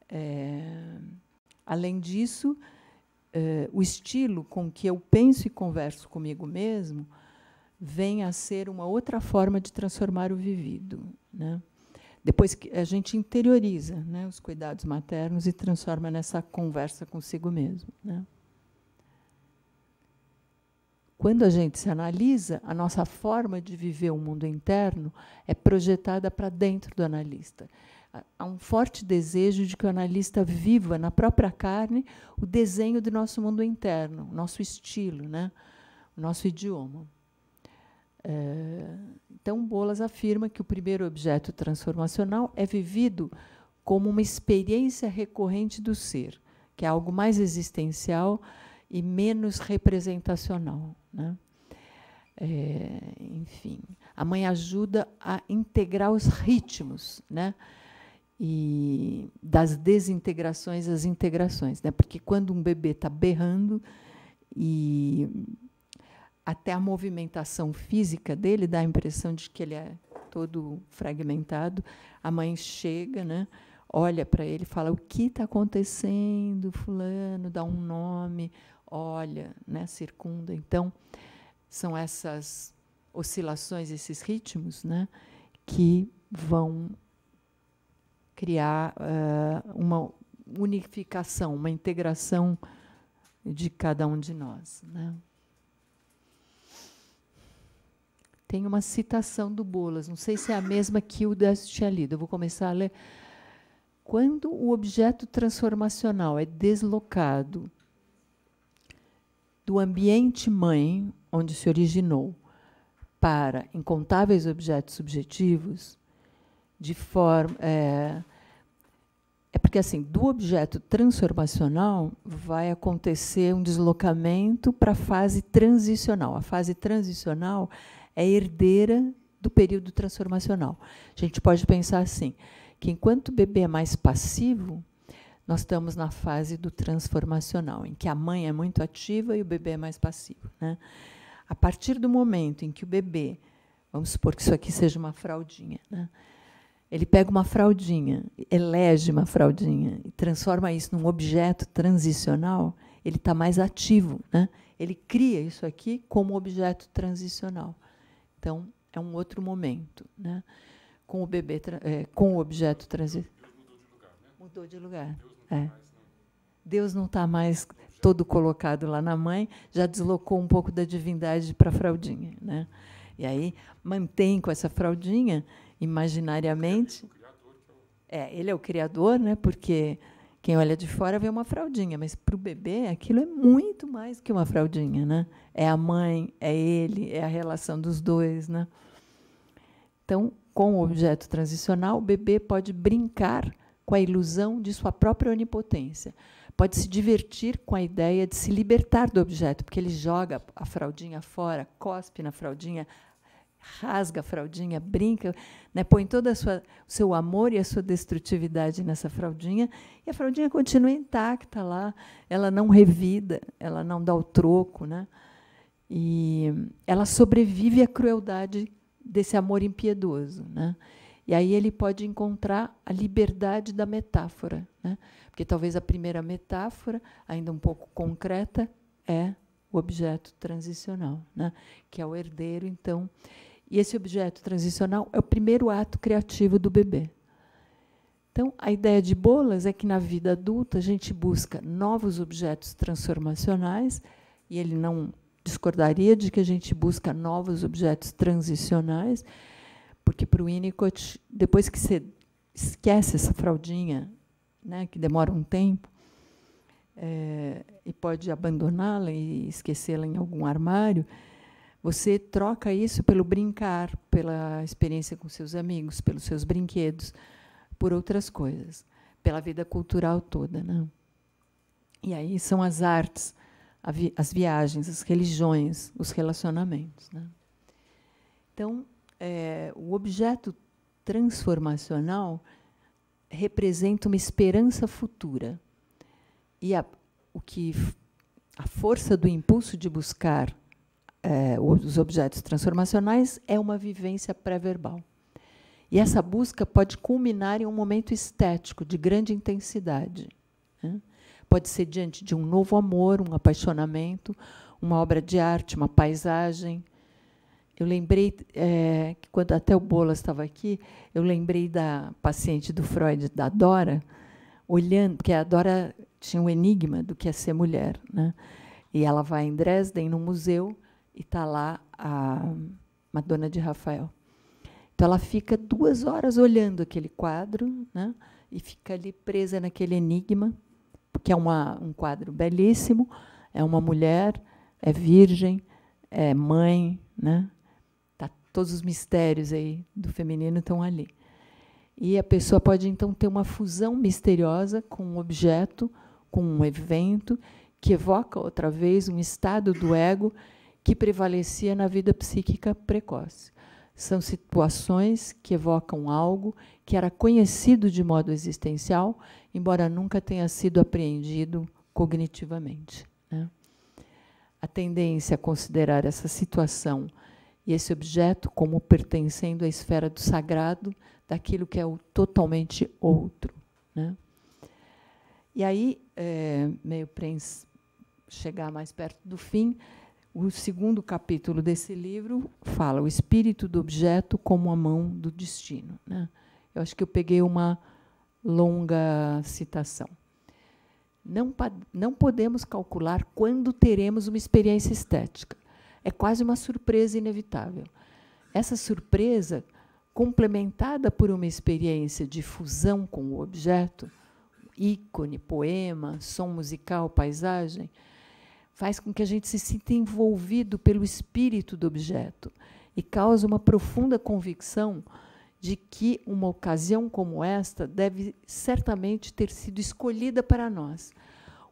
Speaker 4: É, além disso, é, o estilo com que eu penso e converso comigo mesmo vem a ser uma outra forma de transformar o vivido. Né? Depois que a gente interioriza né, os cuidados maternos e transforma nessa conversa consigo mesmo. Né? Quando a gente se analisa, a nossa forma de viver o mundo interno é projetada para dentro do analista. Há um forte desejo de que o analista viva na própria carne o desenho do nosso mundo interno, nosso estilo, né? o nosso idioma. É, então, Bolas afirma que o primeiro objeto transformacional é vivido como uma experiência recorrente do ser, que é algo mais existencial e menos representacional. Né? É, enfim, a mãe ajuda a integrar os ritmos, né? E das desintegrações às integrações, né? Porque quando um bebê está berrando e até a movimentação física dele dá a impressão de que ele é todo fragmentado, a mãe chega, né? olha para ele e fala: o que está acontecendo, Fulano? Dá um nome, olha, né, circunda. Então, são essas oscilações, esses ritmos, né, que vão criar uh, uma unificação, uma integração de cada um de nós. Né? Tem uma citação do Bolas, não sei se é a mesma que o Décio tinha lido. Eu vou começar a ler quando o objeto transformacional é deslocado do ambiente mãe, onde se originou, para incontáveis objetos subjetivos, de forma. É, é porque, assim, do objeto transformacional vai acontecer um deslocamento para a fase transicional. A fase transicional é herdeira do período transformacional. A gente pode pensar assim: que enquanto o bebê é mais passivo, nós estamos na fase do transformacional, em que a mãe é muito ativa e o bebê é mais passivo. Né? A partir do momento em que o bebê, vamos supor que isso aqui seja uma fraldinha, né? ele pega uma fraldinha, elege uma fraldinha e transforma isso num objeto transicional, ele está mais ativo. Né? Ele cria isso aqui como objeto transicional. Então, é um outro momento. Né? com o bebê, é, com o objeto transitado. Mudou de lugar. Né? Tá Mudou de lugar. Né? É. Deus não está mais, tá mais todo colocado lá na mãe, já deslocou um pouco da divindade para a fraldinha, né? E aí mantém com essa fraldinha imaginariamente. É, ele é o criador, né? Porque quem olha de fora vê uma fraldinha, mas para o bebê aquilo é muito mais que uma fraldinha, né? É a mãe, é ele, é a relação dos dois, né? Então com o objeto transicional, o bebê pode brincar com a ilusão de sua própria onipotência. Pode se divertir com a ideia de se libertar do objeto, porque ele joga a fraldinha fora, cospe na fraldinha, rasga a fraldinha, brinca, né? põe todo o seu amor e a sua destrutividade nessa fraldinha, e a fraldinha continua intacta lá, ela não revida, ela não dá o troco, né? E ela sobrevive à crueldade desse amor impiedoso, né? E aí ele pode encontrar a liberdade da metáfora, né? Porque talvez a primeira metáfora, ainda um pouco concreta, é o objeto transicional, né? Que é o herdeiro, então. E esse objeto transicional é o primeiro ato criativo do bebê. Então, a ideia de bolas é que na vida adulta a gente busca novos objetos transformacionais e ele não discordaria de que a gente busca novos objetos transicionais, porque para o Winnicott, depois que você esquece essa fraldinha, né, que demora um tempo, é, e pode abandoná-la e esquecê-la em algum armário, você troca isso pelo brincar, pela experiência com seus amigos, pelos seus brinquedos, por outras coisas, pela vida cultural toda. Né? E aí são as artes vi as viagens, as religiões, os relacionamentos. Né? Então, é, o objeto transformacional representa uma esperança futura. E a, o que a força do impulso de buscar é, os objetos transformacionais é uma vivência pré-verbal. E essa busca pode culminar em um momento estético de grande intensidade, Pode ser diante de um novo amor, um apaixonamento, uma obra de arte, uma paisagem. Eu lembrei é, que quando até o Bolas estava aqui, eu lembrei da paciente do Freud, da Dora, olhando, porque a Dora tinha um enigma do que é ser mulher, né? E ela vai em Dresden no museu e está lá a Madonna de Rafael. Então ela fica duas horas olhando aquele quadro, né? E fica ali presa naquele enigma que é uma, um quadro belíssimo. É uma mulher, é virgem, é mãe, né? Tá, todos os mistérios aí do feminino estão ali. E a pessoa pode então ter uma fusão misteriosa com um objeto, com um evento que evoca outra vez um estado do ego que prevalecia na vida psíquica precoce. São situações que evocam algo que era conhecido de modo existencial, embora nunca tenha sido apreendido cognitivamente. Né? A tendência a considerar essa situação e esse objeto como pertencendo à esfera do sagrado, daquilo que é o totalmente outro. Né? E aí, é, meio para chegar mais perto do fim, o segundo capítulo desse livro fala o espírito do objeto como a mão do destino. Né? Eu acho que eu peguei uma longa citação. Não, não podemos calcular quando teremos uma experiência estética. É quase uma surpresa inevitável. Essa surpresa, complementada por uma experiência de fusão com o objeto, ícone, poema, som musical, paisagem, faz com que a gente se sinta envolvido pelo espírito do objeto e causa uma profunda convicção de que uma ocasião como esta deve certamente ter sido escolhida para nós.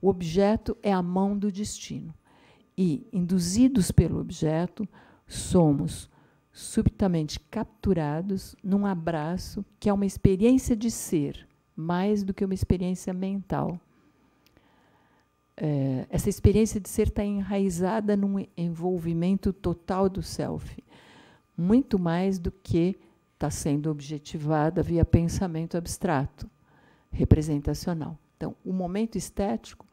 Speaker 4: O objeto é a mão do destino e, induzidos pelo objeto, somos subitamente capturados num abraço que é uma experiência de ser, mais do que uma experiência mental é, essa experiência de ser está enraizada num envolvimento total do self, muito mais do que está sendo objetivada via pensamento abstrato, representacional. Então, o momento estético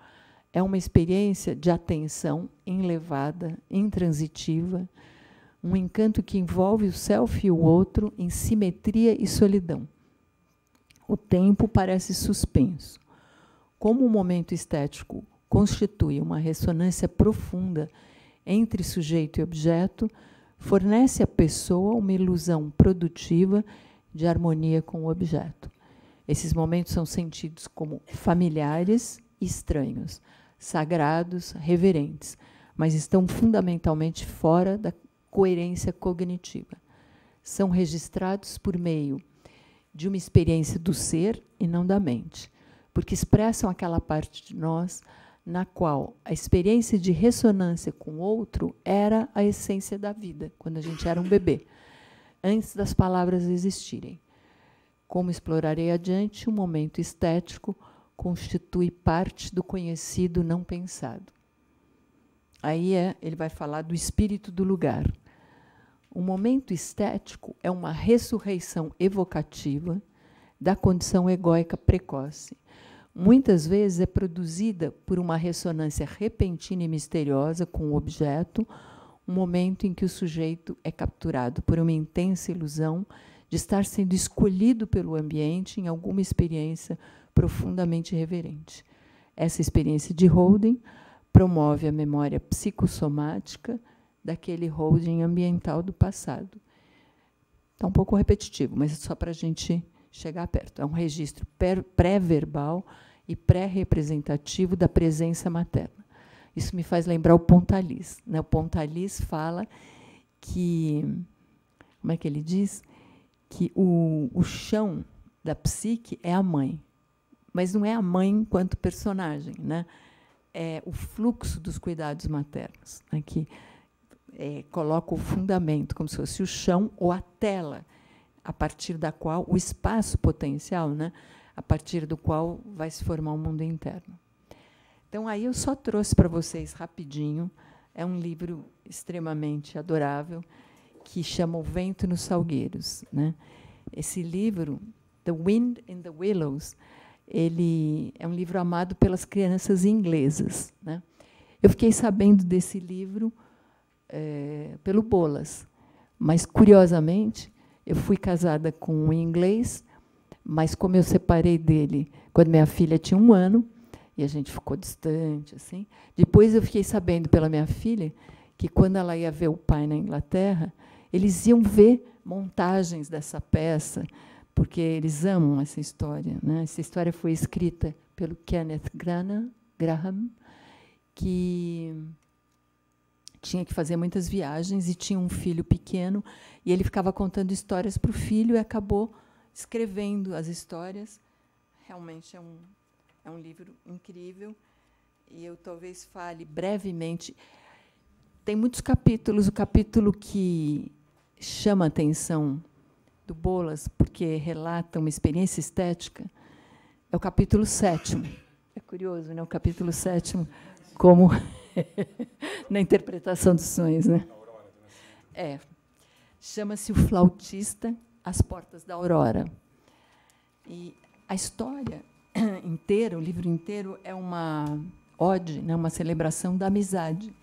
Speaker 4: é uma experiência de atenção enlevada, intransitiva, um encanto que envolve o self e o outro em simetria e solidão. O tempo parece suspenso. Como o momento estético constitui uma ressonância profunda entre sujeito e objeto, fornece à pessoa uma ilusão produtiva de harmonia com o objeto. Esses momentos são sentidos como familiares e estranhos, sagrados, reverentes, mas estão fundamentalmente fora da coerência cognitiva. São registrados por meio de uma experiência do ser e não da mente, porque expressam aquela parte de nós na qual a experiência de ressonância com outro era a essência da vida, quando a gente era um bebê, antes das palavras existirem. Como explorarei adiante, o um momento estético constitui parte do conhecido não pensado. Aí é, ele vai falar do espírito do lugar. O momento estético é uma ressurreição evocativa da condição egóica precoce muitas vezes é produzida por uma ressonância repentina e misteriosa com o objeto, um momento em que o sujeito é capturado por uma intensa ilusão de estar sendo escolhido pelo ambiente em alguma experiência profundamente reverente. Essa experiência de holding promove a memória psicossomática daquele holding ambiental do passado. Está um pouco repetitivo, mas é só para a gente chegar perto. É um registro pré-verbal e pré-representativo da presença materna. Isso me faz lembrar o Pontalis. Né? O Pontalis fala que, como é que ele diz? Que o, o chão da psique é a mãe, mas não é a mãe enquanto personagem, né? É o fluxo dos cuidados maternos, né? que é, coloca o fundamento, como se fosse o chão ou a tela a partir da qual o espaço potencial, né, a partir do qual vai se formar o mundo interno. Então aí eu só trouxe para vocês rapidinho, é um livro extremamente adorável que chama O Vento nos Salgueiros, né? Esse livro, The Wind in the Willows, ele é um livro amado pelas crianças inglesas, né? Eu fiquei sabendo desse livro é, pelo Bolas, mas curiosamente eu fui casada com um inglês, mas como eu separei dele quando minha filha tinha um ano, e a gente ficou distante, assim. Depois eu fiquei sabendo pela minha filha que quando ela ia ver o pai na Inglaterra, eles iam ver montagens dessa peça, porque eles amam essa história. Né? Essa história foi escrita pelo Kenneth Grana, Graham, que tinha que fazer muitas viagens e tinha um filho pequeno e ele ficava contando histórias para o filho e acabou escrevendo as histórias. Realmente é um, é um livro incrível e eu talvez fale brevemente. Tem muitos capítulos. O capítulo que chama a atenção do Bolas, porque relata uma experiência estética, é o capítulo sétimo. É curioso, né? O capítulo sétimo, como na interpretação dos sonhos, né? É. Chama-se O Flautista às Portas da Aurora. E a história inteira, o livro inteiro, é uma ode, né, uma celebração da amizade.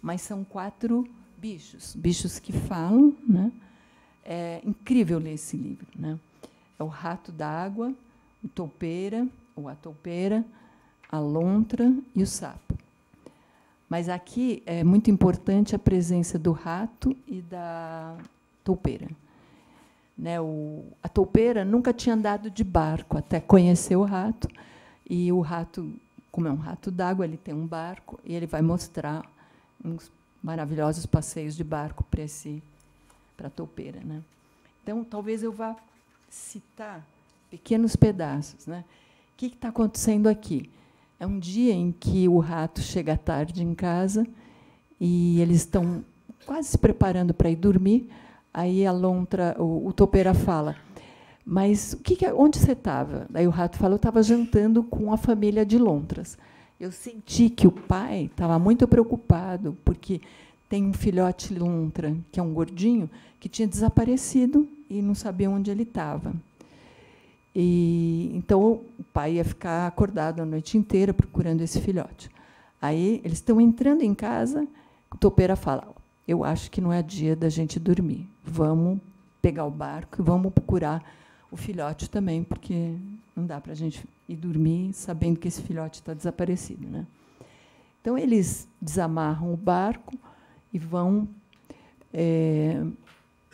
Speaker 4: Mas são quatro bichos, bichos que falam. Né? É incrível ler esse livro. Né? É o rato d'água, o toupeira, ou a toupeira, a lontra e o sapo. Mas aqui é muito importante a presença do rato e da toupeira. Né, o, a toupeira nunca tinha andado de barco até conhecer o rato. E o rato, como é um rato d'água, ele tem um barco e ele vai mostrar uns maravilhosos passeios de barco para esse para a toupeira, né? Então, talvez eu vá citar pequenos pedaços, né? O que está acontecendo aqui? É um dia em que o rato chega tarde em casa e eles estão quase se preparando para ir dormir. Aí a lontra, o, o topeira fala: "Mas o que, que onde você estava?" Daí o rato fala: "Eu estava jantando com a família de lontras." Eu senti que o pai estava muito preocupado porque tem um filhote lontra, que é um gordinho, que tinha desaparecido e não sabia onde ele estava. E então o pai ia ficar acordado a noite inteira procurando esse filhote. Aí eles estão entrando em casa, o Topeira fala: "Eu acho que não é dia da gente dormir. Vamos pegar o barco e vamos procurar o filhote também, porque não dá para a gente ir dormir sabendo que esse filhote está desaparecido, né?" Então eles desamarram o barco e vão é,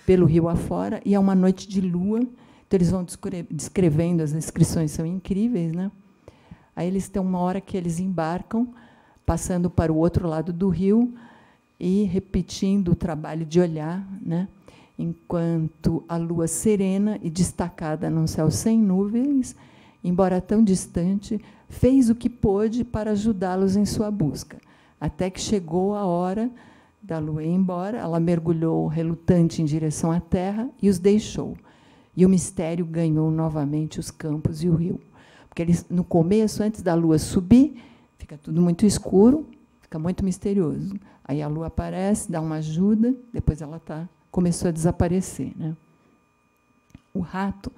Speaker 4: pelo rio afora e é uma noite de lua então, eles vão descrevendo, as descrições são incríveis. Né? Aí eles têm uma hora que eles embarcam, passando para o outro lado do rio e repetindo o trabalho de olhar, né? enquanto a lua serena e destacada num céu sem nuvens, embora tão distante, fez o que pôde para ajudá-los em sua busca, até que chegou a hora da lua ir embora, ela mergulhou relutante em direção à terra e os deixou. E o mistério ganhou novamente os campos e o rio. Porque eles, no começo, antes da lua subir, fica tudo muito escuro, fica muito misterioso. Aí a lua aparece, dá uma ajuda, depois ela tá, começou a desaparecer. Né? O rato,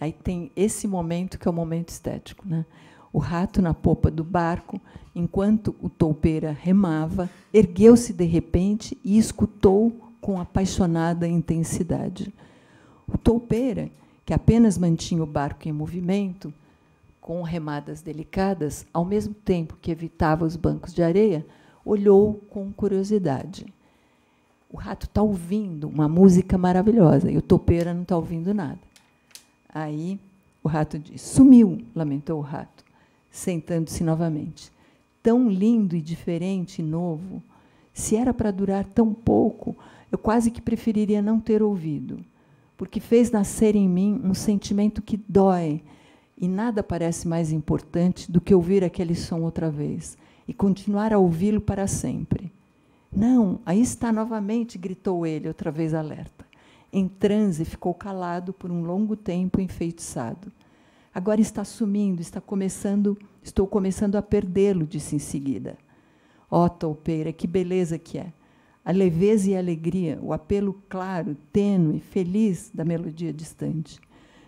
Speaker 4: aí tem esse momento que é o momento estético. Né? O rato na popa do barco, enquanto o toupeira remava, ergueu-se de repente e escutou com apaixonada intensidade. O toupeira, que apenas mantinha o barco em movimento, com remadas delicadas, ao mesmo tempo que evitava os bancos de areia, olhou com curiosidade. O rato está ouvindo uma música maravilhosa e o topeira não está ouvindo nada. Aí o rato diz: sumiu, lamentou o rato, sentando-se novamente. Tão lindo e diferente e novo, se era para durar tão pouco, eu quase que preferiria não ter ouvido porque fez nascer em mim um sentimento que dói. E nada parece mais importante do que ouvir aquele som outra vez e continuar a ouvi-lo para sempre. Não, aí está novamente, gritou ele, outra vez alerta. Em transe, ficou calado por um longo tempo, enfeitiçado. Agora está sumindo, está começando, estou começando a perdê-lo, disse em seguida. Ó, oh, toupeira, que beleza que é! a leveza e a alegria, o apelo claro, tênue, feliz da melodia distante.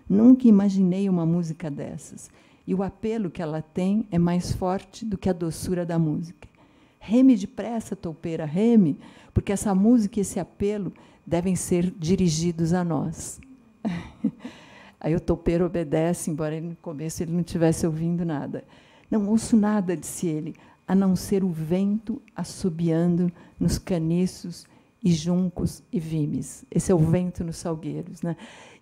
Speaker 4: Nunca imaginei uma música dessas, e o apelo que ela tem é mais forte do que a doçura da música. Reme depressa, toupeira, reme, porque essa música e esse apelo devem ser dirigidos a nós. Aí o toupeiro obedece, embora ele, no começo ele não estivesse ouvindo nada. Não ouço nada, disse ele a não ser o vento assobiando nos caniços e juncos e vimes. Esse é o vento nos salgueiros. Né?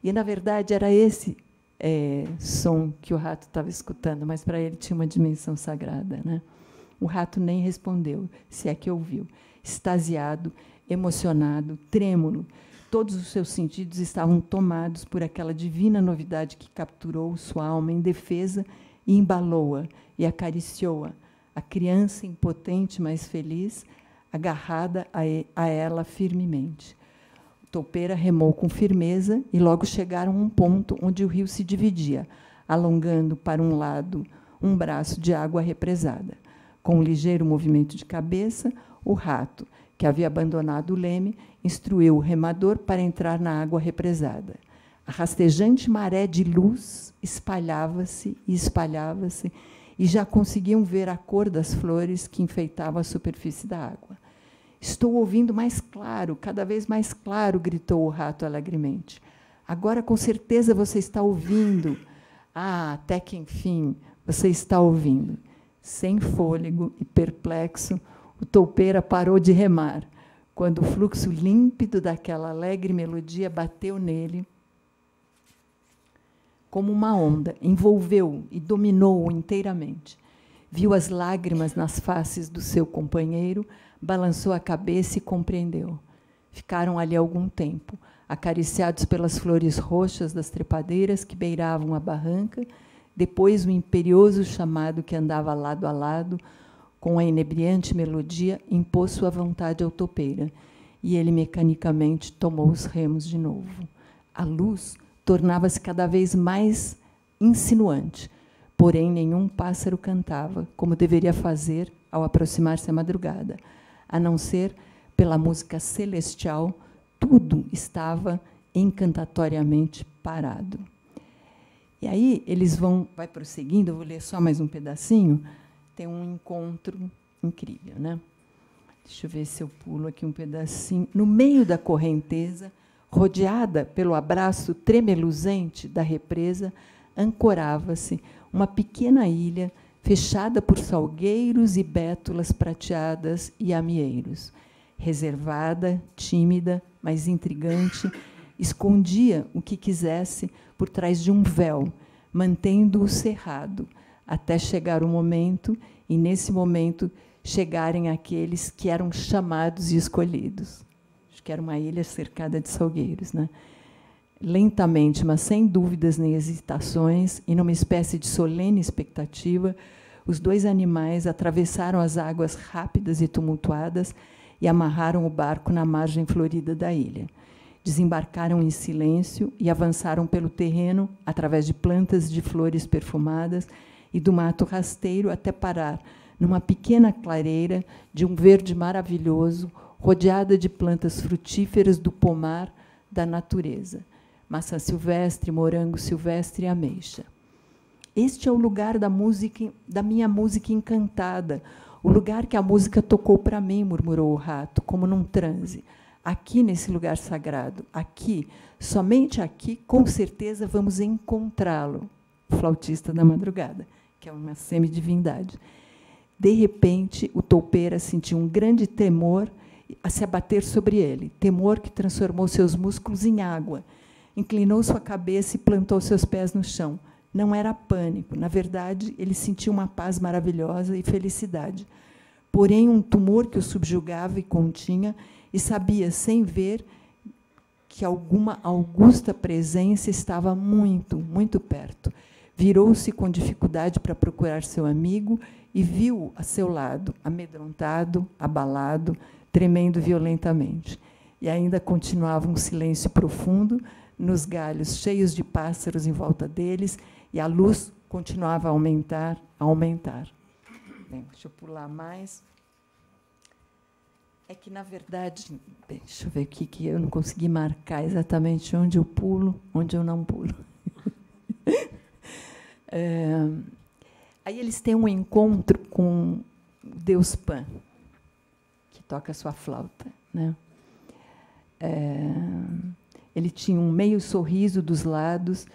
Speaker 4: E, na verdade, era esse é, som que o rato estava escutando, mas para ele tinha uma dimensão sagrada. Né? O rato nem respondeu, se é que ouviu. Extasiado, emocionado, trêmulo, todos os seus sentidos estavam tomados por aquela divina novidade que capturou sua alma em defesa e embalou-a e acariciou-a a criança impotente, mas feliz, agarrada a, ela firmemente. O toupeira remou com firmeza e logo chegaram a um ponto onde o rio se dividia, alongando para um lado um braço de água represada. Com um ligeiro movimento de cabeça, o rato, que havia abandonado o leme, instruiu o remador para entrar na água represada. A rastejante maré de luz espalhava-se e espalhava-se, e já conseguiam ver a cor das flores que enfeitava a superfície da água. Estou ouvindo mais claro, cada vez mais claro, gritou o rato alegremente. Agora com certeza você está ouvindo. Ah, até que enfim, você está ouvindo. Sem fôlego e perplexo, o toupeira parou de remar, quando o fluxo límpido daquela alegre melodia bateu nele como uma onda, envolveu e dominou-o inteiramente. Viu as lágrimas nas faces do seu companheiro, balançou a cabeça e compreendeu. Ficaram ali algum tempo, acariciados pelas flores roxas das trepadeiras que beiravam a barranca, depois o imperioso chamado que andava lado a lado, com a inebriante melodia, impôs sua vontade ao topeira, e ele mecanicamente tomou os remos de novo. A luz tornava-se cada vez mais insinuante. Porém, nenhum pássaro cantava, como deveria fazer ao aproximar-se à madrugada. A não ser pela música celestial, tudo estava encantatoriamente parado. E aí eles vão, vai prosseguindo, eu vou ler só mais um pedacinho, tem um encontro incrível, né? Deixa eu ver se eu pulo aqui um pedacinho. No meio da correnteza, Rodeada pelo abraço tremeluzente da represa, ancorava-se uma pequena ilha fechada por salgueiros e bétulas prateadas e amieiros. Reservada, tímida, mas intrigante, escondia o que quisesse por trás de um véu, mantendo-o cerrado, até chegar o momento, e nesse momento chegarem aqueles que eram chamados e escolhidos que era uma ilha cercada de salgueiros. Né? Lentamente, mas sem dúvidas nem hesitações, e numa espécie de solene expectativa, os dois animais atravessaram as águas rápidas e tumultuadas e amarraram o barco na margem florida da ilha. Desembarcaram em silêncio e avançaram pelo terreno através de plantas de flores perfumadas e do mato rasteiro até parar numa pequena clareira de um verde maravilhoso rodeada de plantas frutíferas do pomar da natureza, maçã silvestre, morango silvestre e ameixa. Este é o lugar da música, da minha música encantada, o lugar que a música tocou para mim, murmurou o rato, como num transe. Aqui nesse lugar sagrado, aqui, somente aqui, com certeza vamos encontrá-lo, flautista da madrugada, que é uma semidivindade. De repente, o toupeira sentiu um grande temor a se abater sobre ele, temor que transformou seus músculos em água. Inclinou sua cabeça e plantou seus pés no chão. Não era pânico, na verdade, ele sentiu uma paz maravilhosa e felicidade. Porém, um tumor que o subjugava e continha, e sabia, sem ver, que alguma augusta presença estava muito, muito perto. Virou-se com dificuldade para procurar seu amigo e viu a seu lado, amedrontado, abalado, tremendo violentamente. E ainda continuava um silêncio profundo, nos galhos cheios de pássaros em volta deles, e a luz continuava a aumentar, a aumentar. Bem, deixa eu pular mais. É que, na verdade, bem, deixa eu ver aqui, que eu não consegui marcar exatamente onde eu pulo, onde eu não pulo. é, aí eles têm um encontro com Deus Pan, toca sua flauta. Né? É, ele tinha um meio sorriso dos lados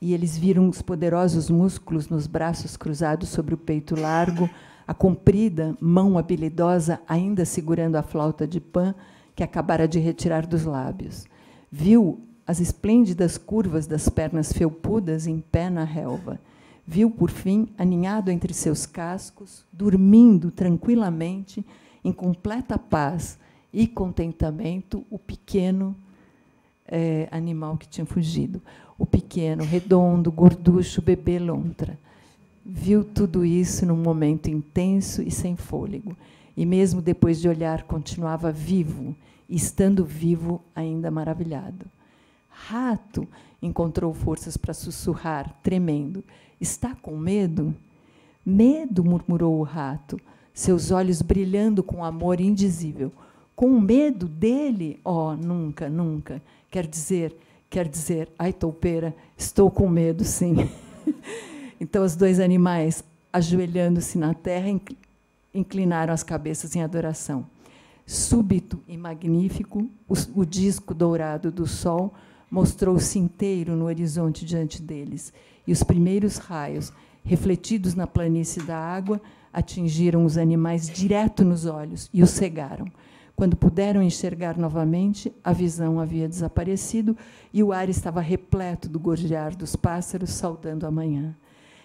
Speaker 4: e eles viram os poderosos músculos nos braços cruzados sobre o peito largo, a comprida mão habilidosa ainda segurando a flauta de pan que acabara de retirar dos lábios. Viu as esplêndidas curvas das pernas felpudas em pé na relva. Viu, por fim, aninhado entre seus cascos, dormindo tranquilamente, em completa paz e contentamento o pequeno é, animal que tinha fugido. O pequeno, redondo, gorducho, bebê lontra. Viu tudo isso num momento intenso e sem fôlego. E mesmo depois de olhar, continuava vivo, estando vivo, ainda maravilhado. Rato encontrou forças para sussurrar, tremendo: Está com medo? Medo, murmurou o rato seus olhos brilhando com amor indizível. Com o medo dele, ó, oh, nunca, nunca. Quer dizer, quer dizer, ai toupeira, estou com medo, sim. então os dois animais, ajoelhando-se na terra, inclinaram as cabeças em adoração. Súbito e magnífico, o, o disco dourado do sol mostrou-se inteiro no horizonte diante deles, e os primeiros raios, refletidos na planície da água, atingiram os animais direto nos olhos e os cegaram. Quando puderam enxergar novamente, a visão havia desaparecido e o ar estava repleto do gorjear dos pássaros saudando a manhã.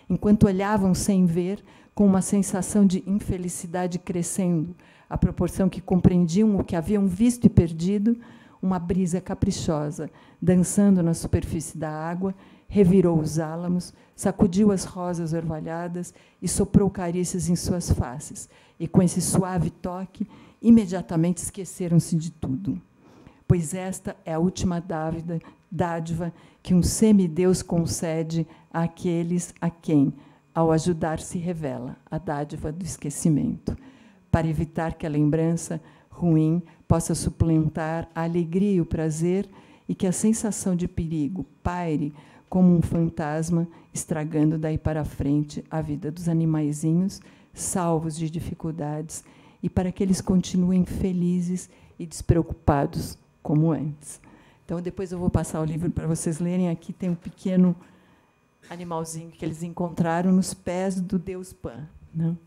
Speaker 4: Enquanto olhavam sem ver, com uma sensação de infelicidade crescendo, à proporção que compreendiam o que haviam visto e perdido, uma brisa caprichosa, dançando na superfície da água, revirou os álamos, sacudiu as rosas orvalhadas e soprou carícias em suas faces. E com esse suave toque, imediatamente esqueceram-se de tudo. Pois esta é a última dávida, dádiva que um semideus concede àqueles a quem, ao ajudar, se revela a dádiva do esquecimento, para evitar que a lembrança ruim possa suplantar a alegria e o prazer e que a sensação de perigo paire como um fantasma, estragando daí para frente a vida dos animaizinhos, salvos de dificuldades, e para que eles continuem felizes e despreocupados como antes. Então, depois eu vou passar o livro para vocês lerem. Aqui tem um pequeno animalzinho que eles encontraram nos pés do deus Pan. Né?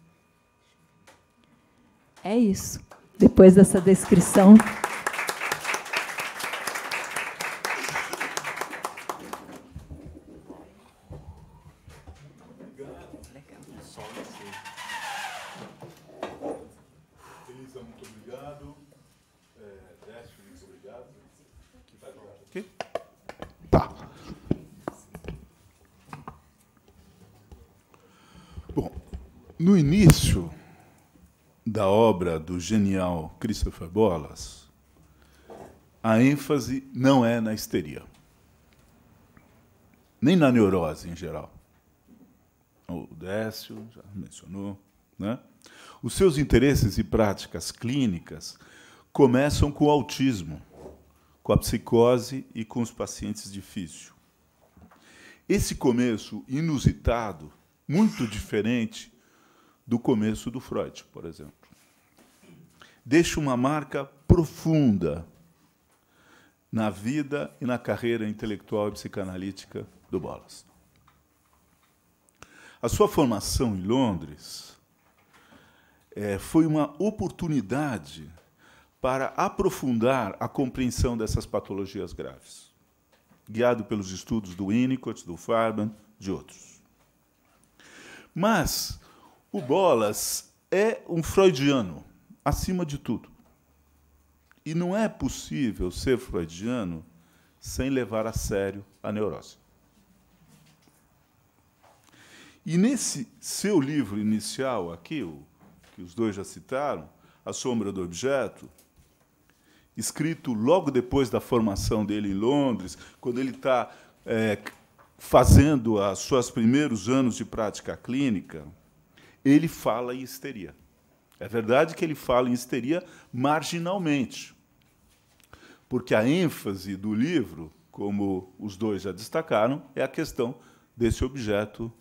Speaker 4: É isso. Depois dessa descrição.
Speaker 1: No início da obra do genial Christopher Bolas, a ênfase não é na histeria, nem na neurose em geral. O Décio já mencionou. Né? Os seus interesses e práticas clínicas começam com o autismo, com a psicose e com os pacientes difíceis. Esse começo inusitado, muito diferente do começo do Freud, por exemplo. Deixa uma marca profunda na vida e na carreira intelectual e psicanalítica do Bolas. A sua formação em Londres é, foi uma oportunidade para aprofundar a compreensão dessas patologias graves, guiado pelos estudos do Winnicott, do Farben, de outros. Mas o Bolas é um freudiano, acima de tudo. E não é possível ser freudiano sem levar a sério a neurose. E nesse seu livro inicial aqui, o, que os dois já citaram, A Sombra do Objeto, escrito logo depois da formação dele em Londres, quando ele está é, fazendo os seus primeiros anos de prática clínica, ele fala em histeria. É verdade que ele fala em histeria marginalmente, porque a ênfase do livro, como os dois já destacaram, é a questão desse objeto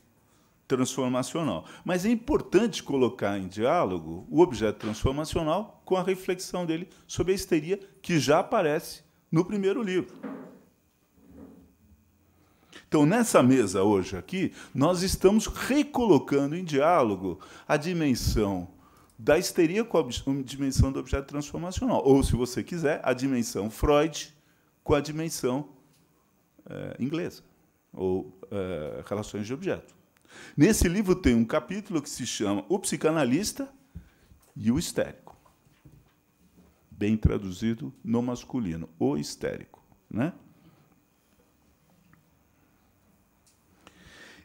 Speaker 1: transformacional. Mas é importante colocar em diálogo o objeto transformacional com a reflexão dele sobre a histeria que já aparece no primeiro livro. Então, nessa mesa hoje aqui, nós estamos recolocando em diálogo a dimensão da histeria com a hum, dimensão do objeto transformacional. Ou, se você quiser, a dimensão Freud com a dimensão é, inglesa, ou é, relações de objeto. Nesse livro tem um capítulo que se chama O Psicanalista e o Histérico. Bem traduzido no masculino, o histérico. Né?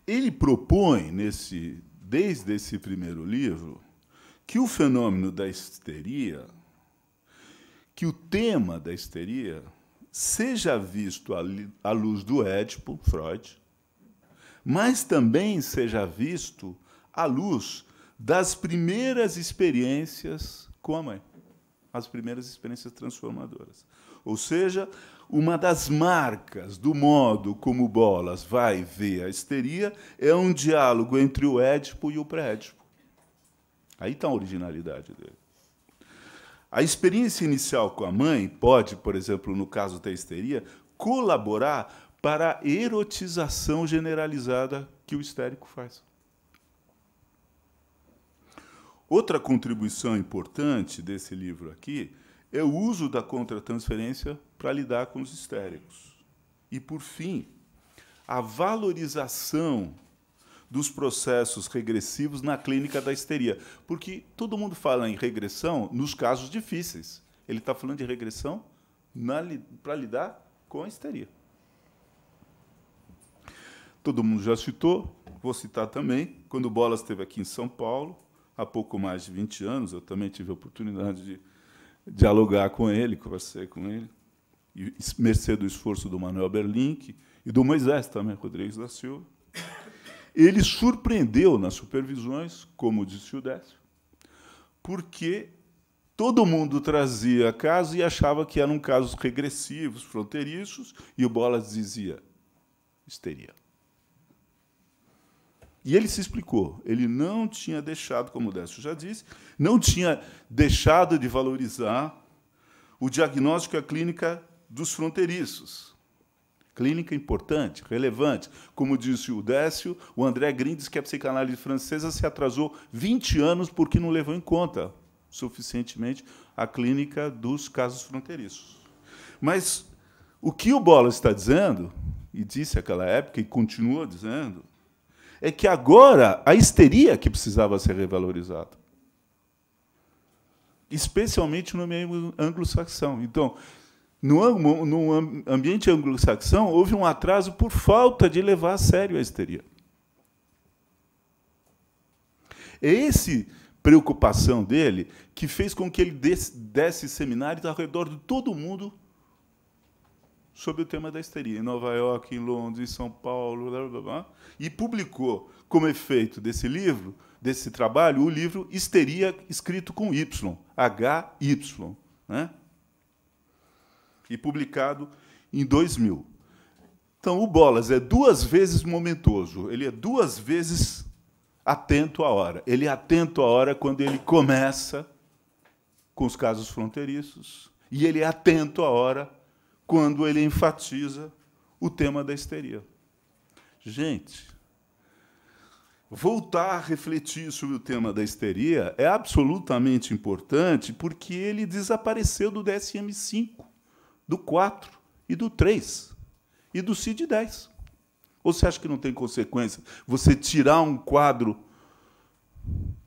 Speaker 1: Ele propõe, nesse, desde esse primeiro livro, que o fenômeno da histeria, que o tema da histeria, seja visto à luz do Édipo, Freud, mas também seja visto à luz das primeiras experiências com a mãe, as primeiras experiências transformadoras. Ou seja, uma das marcas do modo como Bolas vai ver a histeria é um diálogo entre o Édipo e o pré-Édipo. Aí está a originalidade dele. A experiência inicial com a mãe pode, por exemplo, no caso da histeria, colaborar para a erotização generalizada que o histérico faz. Outra contribuição importante desse livro aqui é o uso da contratransferência para lidar com os histéricos. E, por fim, a valorização dos processos regressivos na clínica da histeria. Porque todo mundo fala em regressão nos casos difíceis. Ele está falando de regressão para lidar com a histeria. Todo mundo já citou, vou citar também, quando o Bolas esteve aqui em São Paulo, há pouco mais de 20 anos, eu também tive a oportunidade de dialogar com ele, conversei com ele, e, mercê do esforço do Manuel Berlink e do Moisés também, Rodrigues da Silva. Ele surpreendeu nas supervisões, como disse o Décio, porque todo mundo trazia caso e achava que eram casos regressivos, fronteiriços, e o Bolas dizia histeria. E ele se explicou. Ele não tinha deixado, como o Décio já disse, não tinha deixado de valorizar o diagnóstico e a clínica dos fronteiriços. Clínica importante, relevante. Como disse o Décio, o André Grindes, que é psicanálise francesa, se atrasou 20 anos porque não levou em conta suficientemente a clínica dos casos fronteiriços. Mas o que o Bola está dizendo, e disse naquela época e continua dizendo, é que agora a histeria que precisava ser revalorizada. Especialmente no meio anglo-saxão. Então, no, no ambiente anglo-saxão, houve um atraso por falta de levar a sério a histeria. É essa preocupação dele que fez com que ele desse, desse seminários ao redor de todo mundo sobre o tema da histeria em Nova York, em Londres, em São Paulo, blá, blá, blá, e publicou como efeito desse livro, desse trabalho, o livro Histeria escrito com Y, HY, né? e publicado em 2000. Então, o Bolas é duas vezes momentoso, ele é duas vezes atento à hora. Ele é atento à hora quando ele começa com os casos fronteiriços, e ele é atento à hora quando ele enfatiza o tema da histeria. Gente, voltar a refletir sobre o tema da histeria é absolutamente importante porque ele desapareceu do DSM-5, do 4 e do 3 e do CID-10. Ou você acha que não tem consequência você tirar um quadro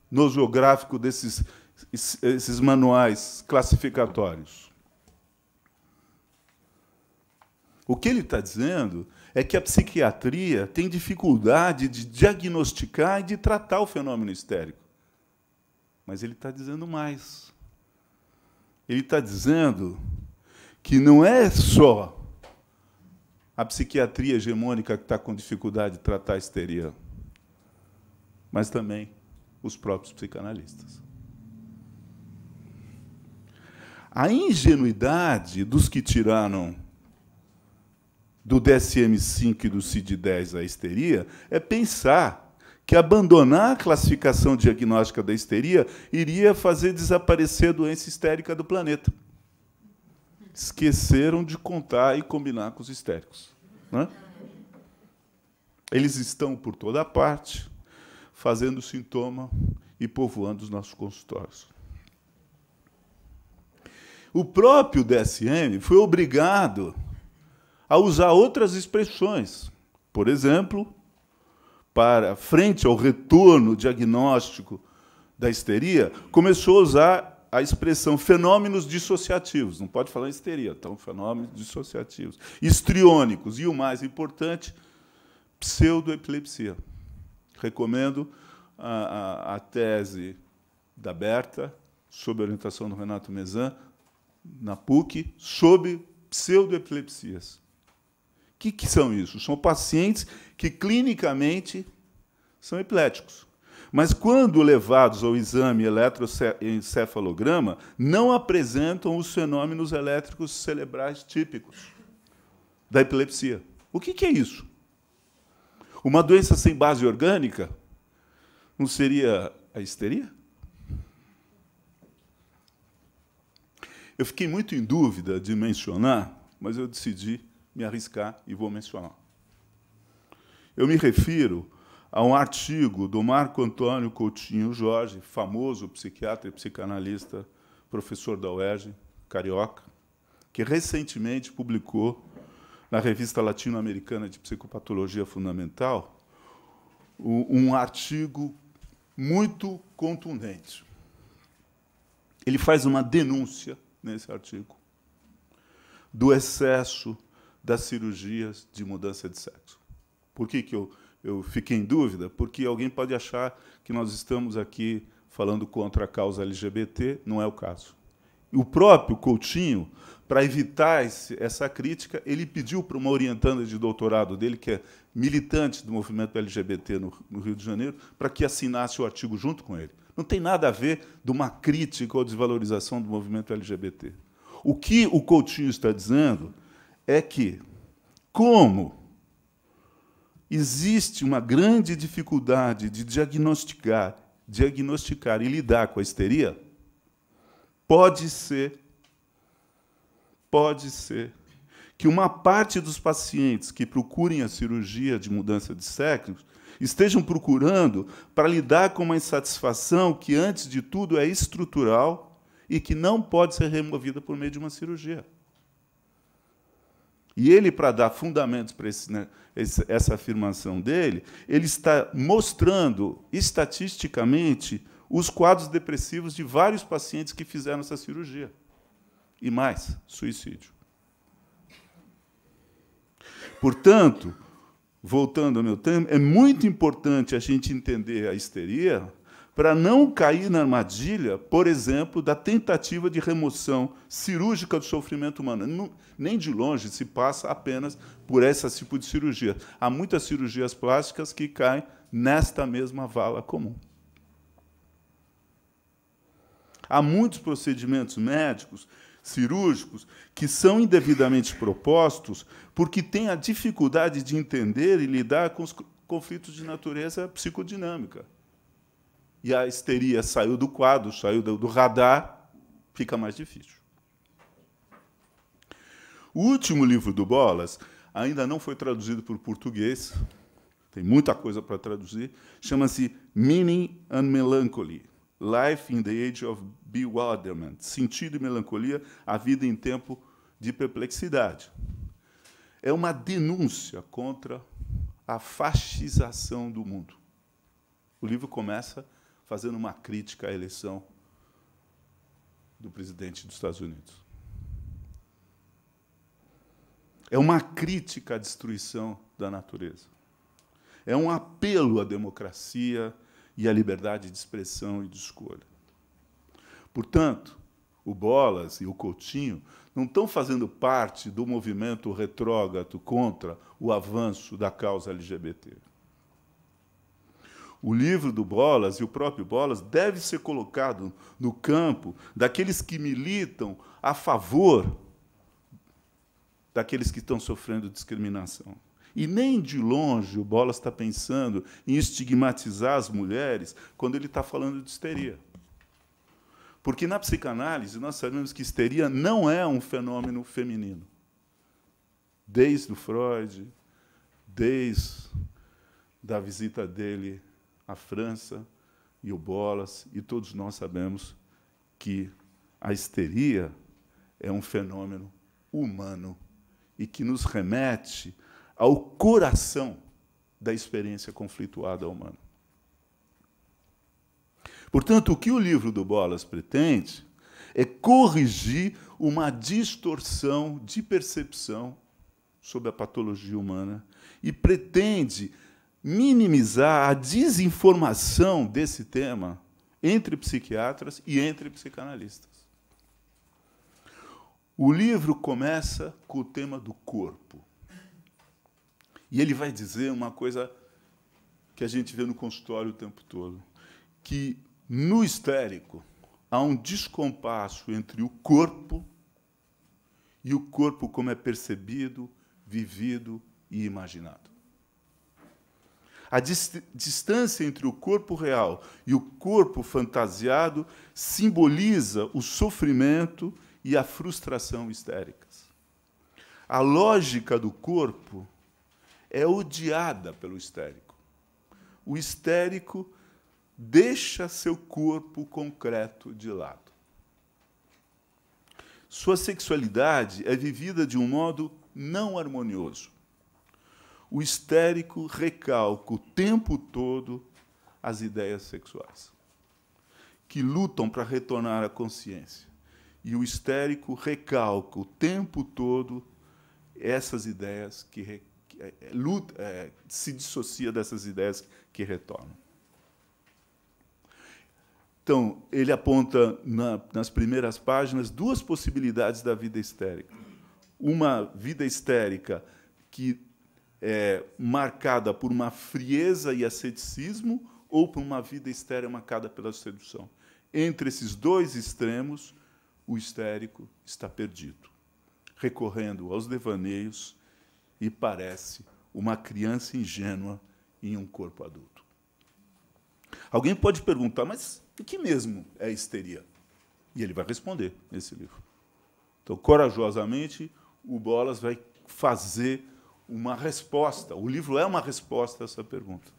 Speaker 1: nosográfico desses esses manuais classificatórios? O que ele está dizendo é que a psiquiatria tem dificuldade de diagnosticar e de tratar o fenômeno histérico. Mas ele está dizendo mais. Ele está dizendo que não é só a psiquiatria hegemônica que está com dificuldade de tratar a histeria, mas também os próprios psicanalistas. A ingenuidade dos que tiraram do DSM-5 e do CID-10 à histeria é pensar que abandonar a classificação diagnóstica da histeria iria fazer desaparecer a doença histérica do planeta. Esqueceram de contar e combinar com os histéricos. Né? Eles estão por toda parte, fazendo sintoma e povoando os nossos consultórios. O próprio DSM foi obrigado a usar outras expressões. Por exemplo, para frente ao retorno diagnóstico da histeria, começou a usar a expressão fenômenos dissociativos. Não pode falar em histeria, então fenômenos dissociativos. Histriônicos e o mais importante, pseudoepilepsia. Recomendo a, a, a tese da Berta, sob orientação do Renato Mezan, na PUC, sobre pseudoepilepsias. O que, que são isso? São pacientes que clinicamente são epiléticos. Mas quando levados ao exame eletroencefalograma, não apresentam os fenômenos elétricos cerebrais típicos da epilepsia. O que, que é isso? Uma doença sem base orgânica não seria a histeria? Eu fiquei muito em dúvida de mencionar, mas eu decidi me arriscar e vou mencionar. Eu me refiro a um artigo do Marco Antônio Coutinho Jorge, famoso psiquiatra e psicanalista, professor da UERJ, carioca, que recentemente publicou na revista latino-americana de psicopatologia fundamental um artigo muito contundente. Ele faz uma denúncia nesse artigo do excesso das cirurgias de mudança de sexo. Por que, que eu, eu fiquei em dúvida? Porque alguém pode achar que nós estamos aqui falando contra a causa LGBT, não é o caso. O próprio Coutinho, para evitar esse, essa crítica, ele pediu para uma orientanda de doutorado dele, que é militante do movimento LGBT no, no Rio de Janeiro, para que assinasse o artigo junto com ele. Não tem nada a ver de uma crítica ou desvalorização do movimento LGBT. O que o Coutinho está dizendo é que, como existe uma grande dificuldade de diagnosticar, diagnosticar e lidar com a histeria, pode ser, pode ser que uma parte dos pacientes que procurem a cirurgia de mudança de sexo estejam procurando para lidar com uma insatisfação que, antes de tudo, é estrutural e que não pode ser removida por meio de uma cirurgia. E ele, para dar fundamentos para né, essa afirmação dele, ele está mostrando estatisticamente os quadros depressivos de vários pacientes que fizeram essa cirurgia. E mais, suicídio. Portanto, voltando ao meu tema, é muito importante a gente entender a histeria para não cair na armadilha, por exemplo, da tentativa de remoção cirúrgica do sofrimento humano. Não, nem de longe se passa apenas por esse tipo de cirurgia. Há muitas cirurgias plásticas que caem nesta mesma vala comum. Há muitos procedimentos médicos, cirúrgicos, que são indevidamente propostos porque têm a dificuldade de entender e lidar com os conflitos de natureza psicodinâmica e a histeria saiu do quadro, saiu do radar, fica mais difícil. O último livro do Bolas ainda não foi traduzido para o português, tem muita coisa para traduzir, chama-se Meaning and Melancholy, Life in the Age of Bewilderment, Sentido e Melancolia, a vida em tempo de perplexidade. É uma denúncia contra a fascização do mundo. O livro começa fazendo uma crítica à eleição do presidente dos Estados Unidos. É uma crítica à destruição da natureza. É um apelo à democracia e à liberdade de expressão e de escolha. Portanto, o Bolas e o Coutinho não estão fazendo parte do movimento retrógrado contra o avanço da causa LGBT o livro do Bolas e o próprio Bolas deve ser colocado no campo daqueles que militam a favor daqueles que estão sofrendo discriminação. E nem de longe o Bolas está pensando em estigmatizar as mulheres quando ele está falando de histeria. Porque na psicanálise nós sabemos que histeria não é um fenômeno feminino. Desde o Freud, desde da visita dele a França e o Bolas, e todos nós sabemos que a histeria é um fenômeno humano e que nos remete ao coração da experiência conflituada humana. Portanto, o que o livro do Bolas pretende é corrigir uma distorção de percepção sobre a patologia humana e pretende minimizar a desinformação desse tema entre psiquiatras e entre psicanalistas. O livro começa com o tema do corpo. E ele vai dizer uma coisa que a gente vê no consultório o tempo todo, que no histérico há um descompasso entre o corpo e o corpo como é percebido, vivido e imaginado. A dist distância entre o corpo real e o corpo fantasiado simboliza o sofrimento e a frustração histéricas. A lógica do corpo é odiada pelo histérico. O histérico deixa seu corpo concreto de lado. Sua sexualidade é vivida de um modo não harmonioso o histérico recalca o tempo todo as ideias sexuais, que lutam para retornar à consciência. E o histérico recalca o tempo todo essas ideias que, re, que é, é luta, é, se dissocia dessas ideias que retornam. Então, ele aponta na, nas primeiras páginas duas possibilidades da vida histérica. Uma vida histérica que é, marcada por uma frieza e asceticismo ou por uma vida estéril marcada pela sedução. Entre esses dois extremos, o histérico está perdido, recorrendo aos devaneios e parece uma criança ingênua em um corpo adulto. Alguém pode perguntar, mas o que mesmo é histeria? E ele vai responder nesse livro. Então, corajosamente, o Bolas vai fazer uma resposta. O livro é uma resposta a essa pergunta.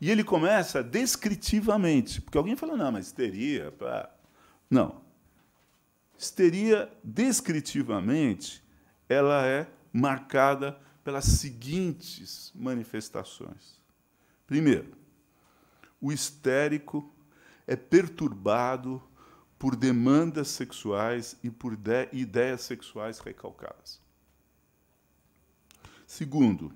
Speaker 1: E ele começa descritivamente, porque alguém fala, não, mas histeria, pá. Não. Histeria, descritivamente, ela é marcada pelas seguintes manifestações. Primeiro, o histérico é perturbado por demandas sexuais e por ideias sexuais recalcadas. Segundo,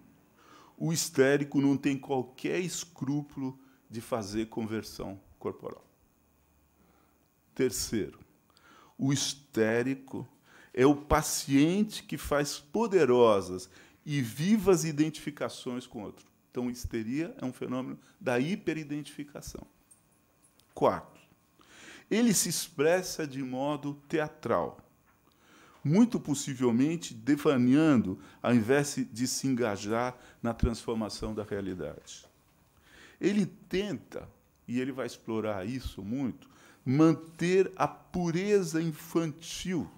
Speaker 1: o histérico não tem qualquer escrúpulo de fazer conversão corporal. Terceiro, o histérico é o paciente que faz poderosas e vivas identificações com outro. Então, histeria é um fenômeno da hiperidentificação. Quarto, ele se expressa de modo teatral muito possivelmente devaneando, ao invés de se engajar na transformação da realidade. Ele tenta, e ele vai explorar isso muito, manter a pureza infantil,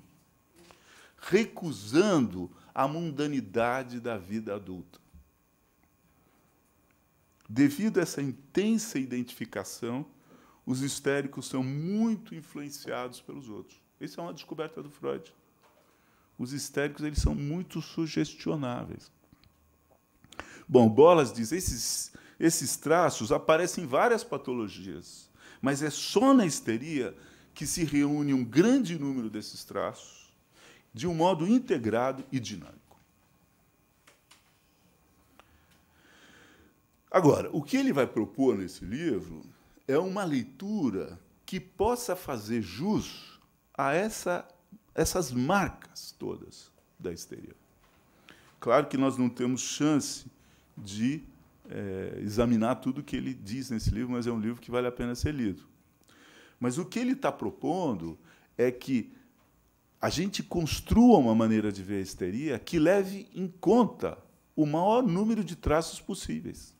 Speaker 1: recusando a mundanidade da vida adulta. Devido a essa intensa identificação, os histéricos são muito influenciados pelos outros. Isso é uma descoberta do Freud os histéricos eles são muito sugestionáveis. Bom, Bolas diz: esses, esses traços aparecem em várias patologias, mas é só na histeria que se reúne um grande número desses traços de um modo integrado e dinâmico. Agora, o que ele vai propor nesse livro é uma leitura que possa fazer jus a essa essas marcas todas da histeria. Claro que nós não temos chance de é, examinar tudo o que ele diz nesse livro, mas é um livro que vale a pena ser lido. Mas o que ele está propondo é que a gente construa uma maneira de ver a histeria que leve em conta o maior número de traços possíveis.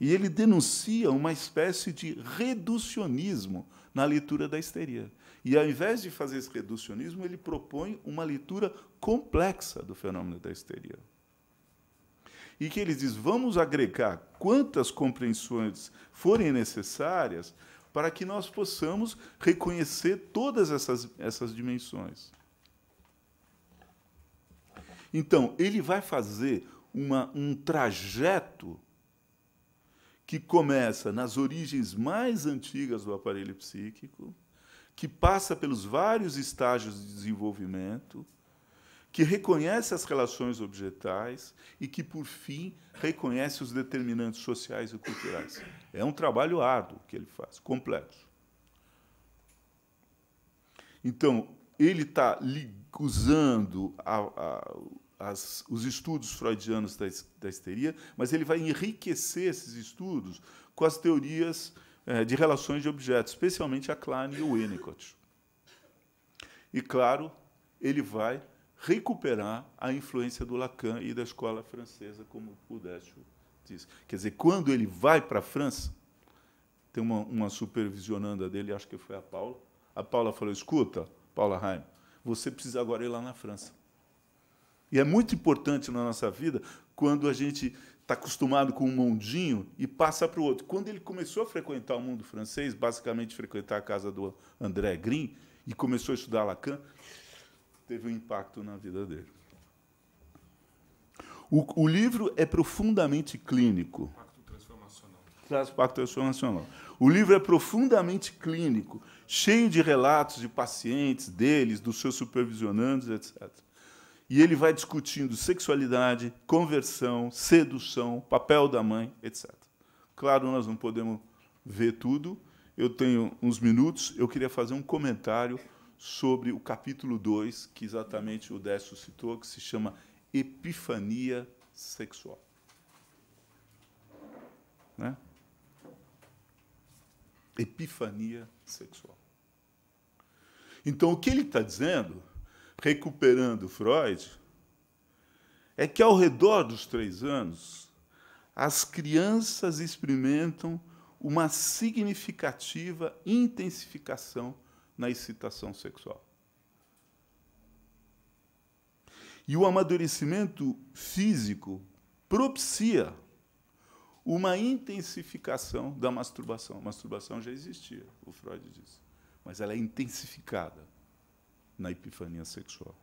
Speaker 1: E ele denuncia uma espécie de reducionismo na leitura da histeria. E ao invés de fazer esse reducionismo, ele propõe uma leitura complexa do fenômeno da histeria. E que ele diz: vamos agregar quantas compreensões forem necessárias para que nós possamos reconhecer todas essas, essas dimensões. Então, ele vai fazer uma, um trajeto que começa nas origens mais antigas do aparelho psíquico que passa pelos vários estágios de desenvolvimento, que reconhece as relações objetais e que, por fim, reconhece os determinantes sociais e culturais. É um trabalho árduo que ele faz, complexo. Então, ele está usando a, a, as, os estudos freudianos da, da histeria, mas ele vai enriquecer esses estudos com as teorias é, de relações de objetos, especialmente a Klein e o Winnicott. E, claro, ele vai recuperar a influência do Lacan e da escola francesa, como o Décio disse. Quer dizer, quando ele vai para a França, tem uma, uma supervisionanda dele, acho que foi a Paula, a Paula falou, escuta, Paula Heim, você precisa agora ir lá na França. E é muito importante na nossa vida quando a gente está acostumado com um mundinho e passa para o outro. Quando ele começou a frequentar o mundo francês, basicamente frequentar a casa do André Green e começou a estudar Lacan, teve um impacto na vida dele. O, o livro é profundamente clínico. Pacto transformacional. pacto transformacional. O livro é profundamente clínico, cheio de relatos de pacientes, deles, dos seus supervisionantes, etc. E ele vai discutindo sexualidade, conversão, sedução, papel da mãe, etc. Claro, nós não podemos ver tudo. Eu tenho uns minutos. Eu queria fazer um comentário sobre o capítulo 2, que exatamente o Décio citou, que se chama Epifania Sexual. Né? Epifania sexual. Então, o que ele está dizendo recuperando Freud, é que ao redor dos três anos, as crianças experimentam uma significativa intensificação na excitação sexual. E o amadurecimento físico propicia uma intensificação da masturbação. A masturbação já existia, o Freud disse, mas ela é intensificada na epifania sexual.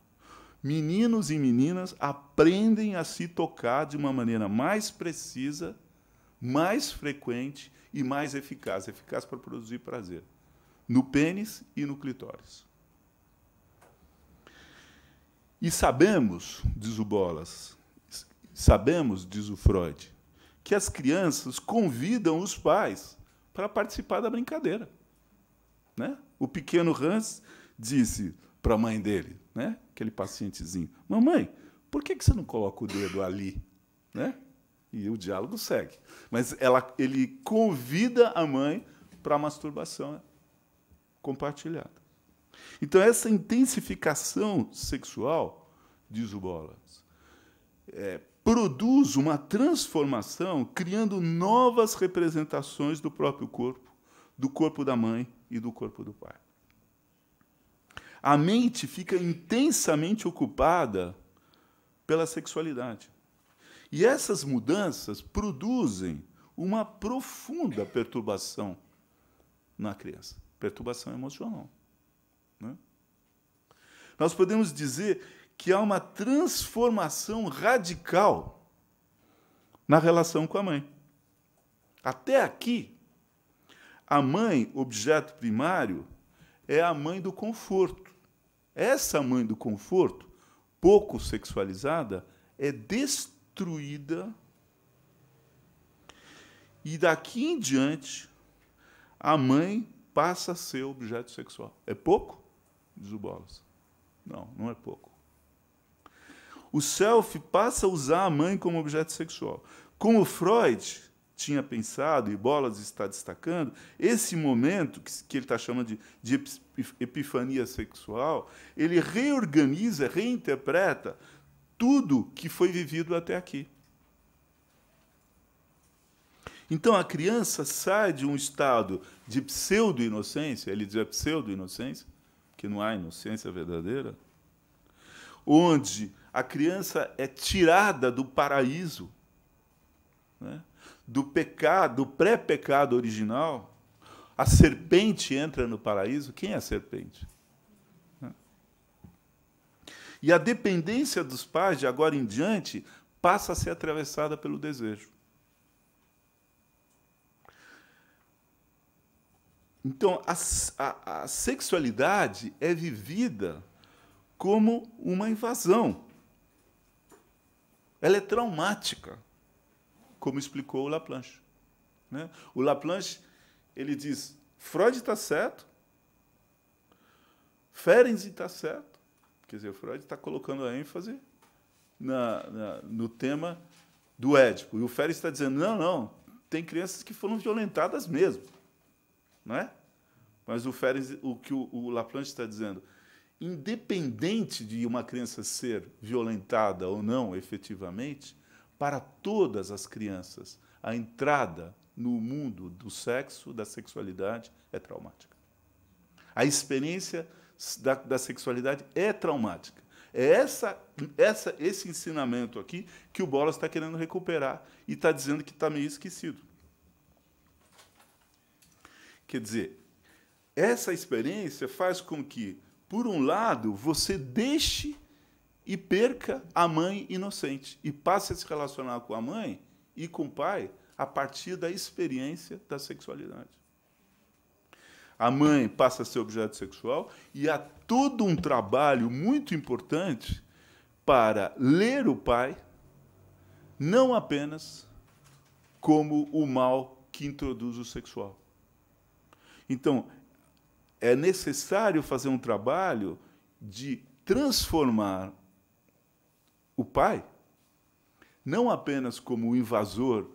Speaker 1: Meninos e meninas aprendem a se tocar de uma maneira mais precisa, mais frequente e mais eficaz eficaz para produzir prazer no pênis e no clitóris. E sabemos, diz o Bolas, sabemos, diz o Freud, que as crianças convidam os pais para participar da brincadeira. Né? O pequeno Hans disse: para a mãe dele, né? Aquele pacientezinho. Mamãe, por que, que você não coloca o dedo ali? Né? E o diálogo segue. Mas ela, ele convida a mãe para a masturbação compartilhada. Então, essa intensificação sexual, diz o Bolas, é, produz uma transformação, criando novas representações do próprio corpo, do corpo da mãe e do corpo do pai a mente fica intensamente ocupada pela sexualidade. E essas mudanças produzem uma profunda perturbação na criança perturbação emocional. Né? Nós podemos dizer que há uma transformação radical na relação com a mãe. Até aqui, a mãe, objeto primário, é a mãe do conforto. Essa mãe do conforto, pouco sexualizada, é destruída. E daqui em diante, a mãe passa a ser objeto sexual. É pouco? Diz o Bolas. Não, não é pouco. O self passa a usar a mãe como objeto sexual. Como Freud, tinha pensado e Bolas está destacando, esse momento que, que ele está chamando de, de epifania sexual, ele reorganiza, reinterpreta tudo que foi vivido até aqui. Então a criança sai de um estado de pseudo-inocência, ele diz é pseudo-inocência, que não há inocência verdadeira, onde a criança é tirada do paraíso, né? do pecado, do pré-pecado original, a serpente entra no paraíso, quem é a serpente? E a dependência dos pais, de agora em diante, passa a ser atravessada pelo desejo. Então, a, a, a sexualidade é vivida como uma invasão. Ela é traumática como explicou o Laplanche. Né? O Laplanche ele diz: Freud está certo, Ferenczi está certo, quer dizer, Freud está colocando a ênfase na, na, no tema do Édipo. E o Ferenczi está dizendo: não, não, tem crianças que foram violentadas mesmo, né? Mas o Ferenc, o que o, o Laplanche está dizendo, independente de uma criança ser violentada ou não efetivamente, para todas as crianças. A entrada no mundo do sexo, da sexualidade, é traumática. A experiência da, da sexualidade é traumática. É essa, essa, esse ensinamento aqui que o Bolas está querendo recuperar e está dizendo que está meio esquecido. Quer dizer, essa experiência faz com que, por um lado, você deixe e perca a mãe inocente e passe a se relacionar com a mãe e com o pai a partir da experiência da sexualidade. A mãe passa a ser objeto sexual e há todo um trabalho muito importante para ler o pai não apenas como o mal que introduz o sexual. Então, é necessário fazer um trabalho de transformar o pai, não apenas como invasor,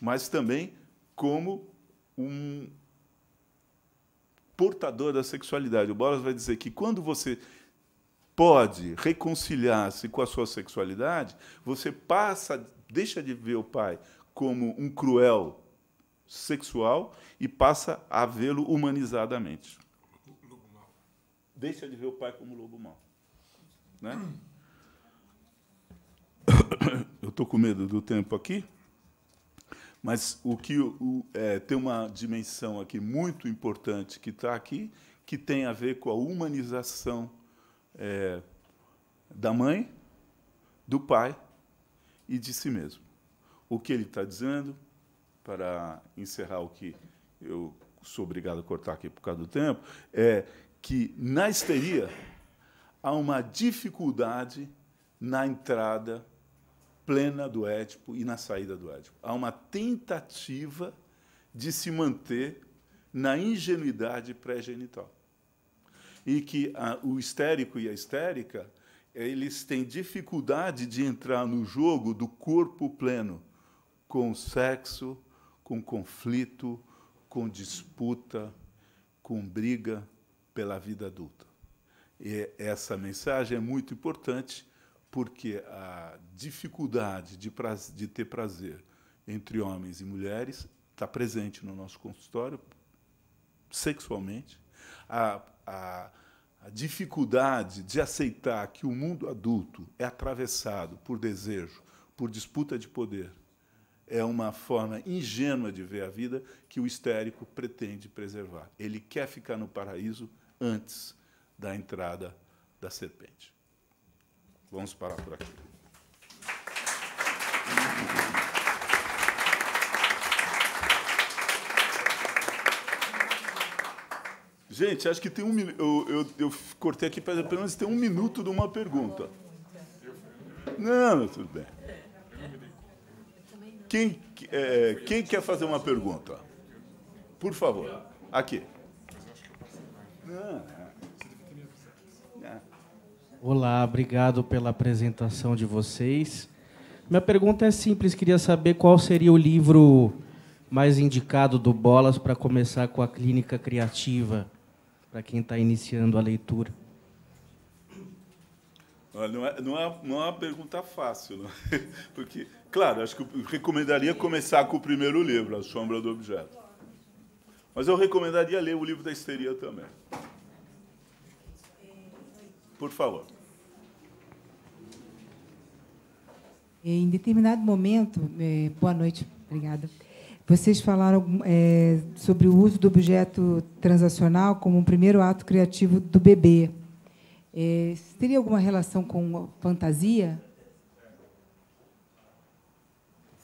Speaker 1: mas também como um portador da sexualidade. O Bolas vai dizer que quando você pode reconciliar-se com a sua sexualidade, você passa, deixa de ver o pai como um cruel sexual e passa a vê-lo humanizadamente. Deixa de ver o pai como lobo mau. Né? eu estou com medo do tempo aqui, mas o que o, é, tem uma dimensão aqui muito importante que está aqui, que tem a ver com a humanização é, da mãe, do pai e de si mesmo. O que ele está dizendo, para encerrar o que eu sou obrigado a cortar aqui por causa do tempo, é que na histeria há uma dificuldade na entrada plena do Édipo e na saída do Édipo. Há uma tentativa de se manter na ingenuidade pré-genital. E que a, o histérico e a histérica, eles têm dificuldade de entrar no jogo do corpo pleno, com sexo, com conflito, com disputa, com briga pela vida adulta. E essa mensagem é muito importante porque a dificuldade de, prazer, de ter prazer entre homens e mulheres está presente no nosso consultório, sexualmente, a, a, a, dificuldade de aceitar que o mundo adulto é atravessado por desejo, por disputa de poder, é uma forma ingênua de ver a vida que o histérico pretende preservar. Ele quer ficar no paraíso antes da entrada da serpente. Vamos parar por aqui. Gente, acho que tem um minuto. Eu, eu, eu, cortei aqui para pelo menos ter um minuto de uma pergunta. Não, tudo bem. Quem, é, quem quer fazer uma pergunta? Por favor, aqui. Não. Né?
Speaker 5: Olá, obrigado pela apresentação de vocês. Minha pergunta é simples, queria saber qual seria o livro mais indicado do Bolas para começar com a clínica criativa, para quem está iniciando a leitura.
Speaker 1: Não é, não, é, não é uma pergunta fácil, não. porque, claro, acho que eu recomendaria começar com o primeiro livro, A Sombra do Objeto. Mas eu recomendaria ler o livro da histeria também. Por favor.
Speaker 2: É, em determinado momento, é, boa noite, obrigada. Vocês falaram é, sobre o uso do objeto transacional como um primeiro ato criativo do bebê. É, teria alguma relação com fantasia?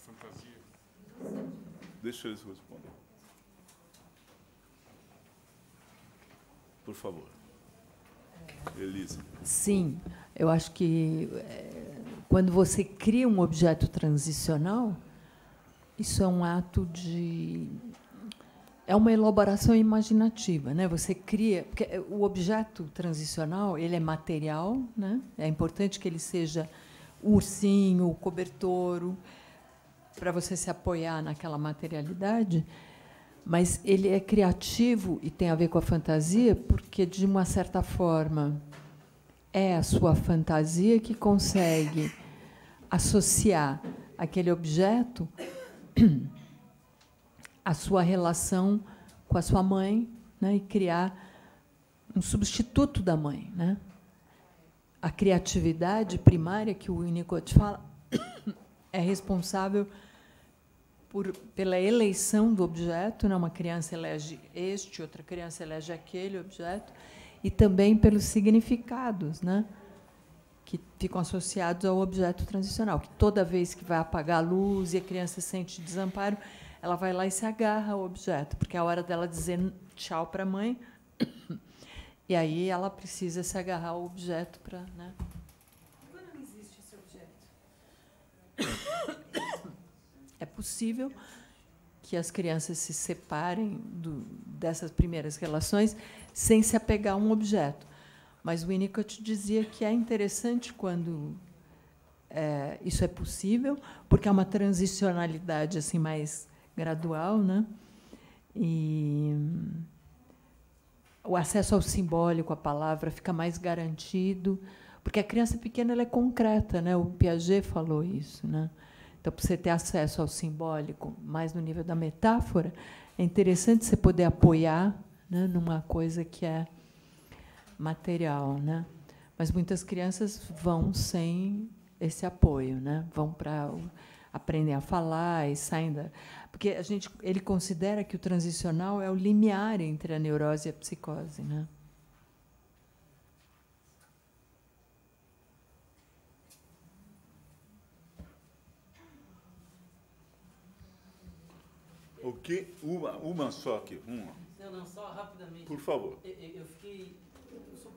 Speaker 1: Fantasia. Deixa eu responder. Por favor. Elisa.
Speaker 4: Sim, eu acho que eh, quando você cria um objeto transicional, isso é um ato de é uma elaboração imaginativa, né? Você cria, porque eh, o objeto transicional ele é material, né? É importante que ele seja o ursinho, o cobertor, para você se apoiar naquela materialidade mas ele é criativo e tem a ver com a fantasia porque, de uma certa forma, é a sua fantasia que consegue associar aquele objeto à sua relação com a sua mãe né, e criar um substituto da mãe. Né? A criatividade primária que o Winnicott fala é responsável por, pela eleição do objeto, né? uma criança elege este, outra criança elege aquele objeto, e também pelos significados né? que ficam associados ao objeto transicional, que toda vez que vai apagar a luz e a criança sente desamparo, ela vai lá e se agarra ao objeto, porque é a hora dela dizer tchau para a mãe, e aí ela precisa se agarrar ao objeto para... Né? Quando não existe esse objeto? é possível que as crianças se separem do, dessas primeiras relações sem se apegar a um objeto. Mas o Winnicott dizia que é interessante quando é, isso é possível, porque é uma transicionalidade assim mais gradual, né? E o acesso ao simbólico, à palavra, fica mais garantido, porque a criança pequena ela é concreta, né? O Piaget falou isso, né? Então, para você ter acesso ao simbólico, mais no nível da metáfora, é interessante você poder apoiar né, numa coisa que é material, né? Mas muitas crianças vão sem esse apoio, né? Vão para aprendem a falar e saem da porque a gente ele considera que o transicional é o limiar entre a neurose e a psicose, né?
Speaker 1: que uma, uma só aqui,
Speaker 5: uma. Não, não, só rapidamente. Por favor. Eu, eu fiquei. Estou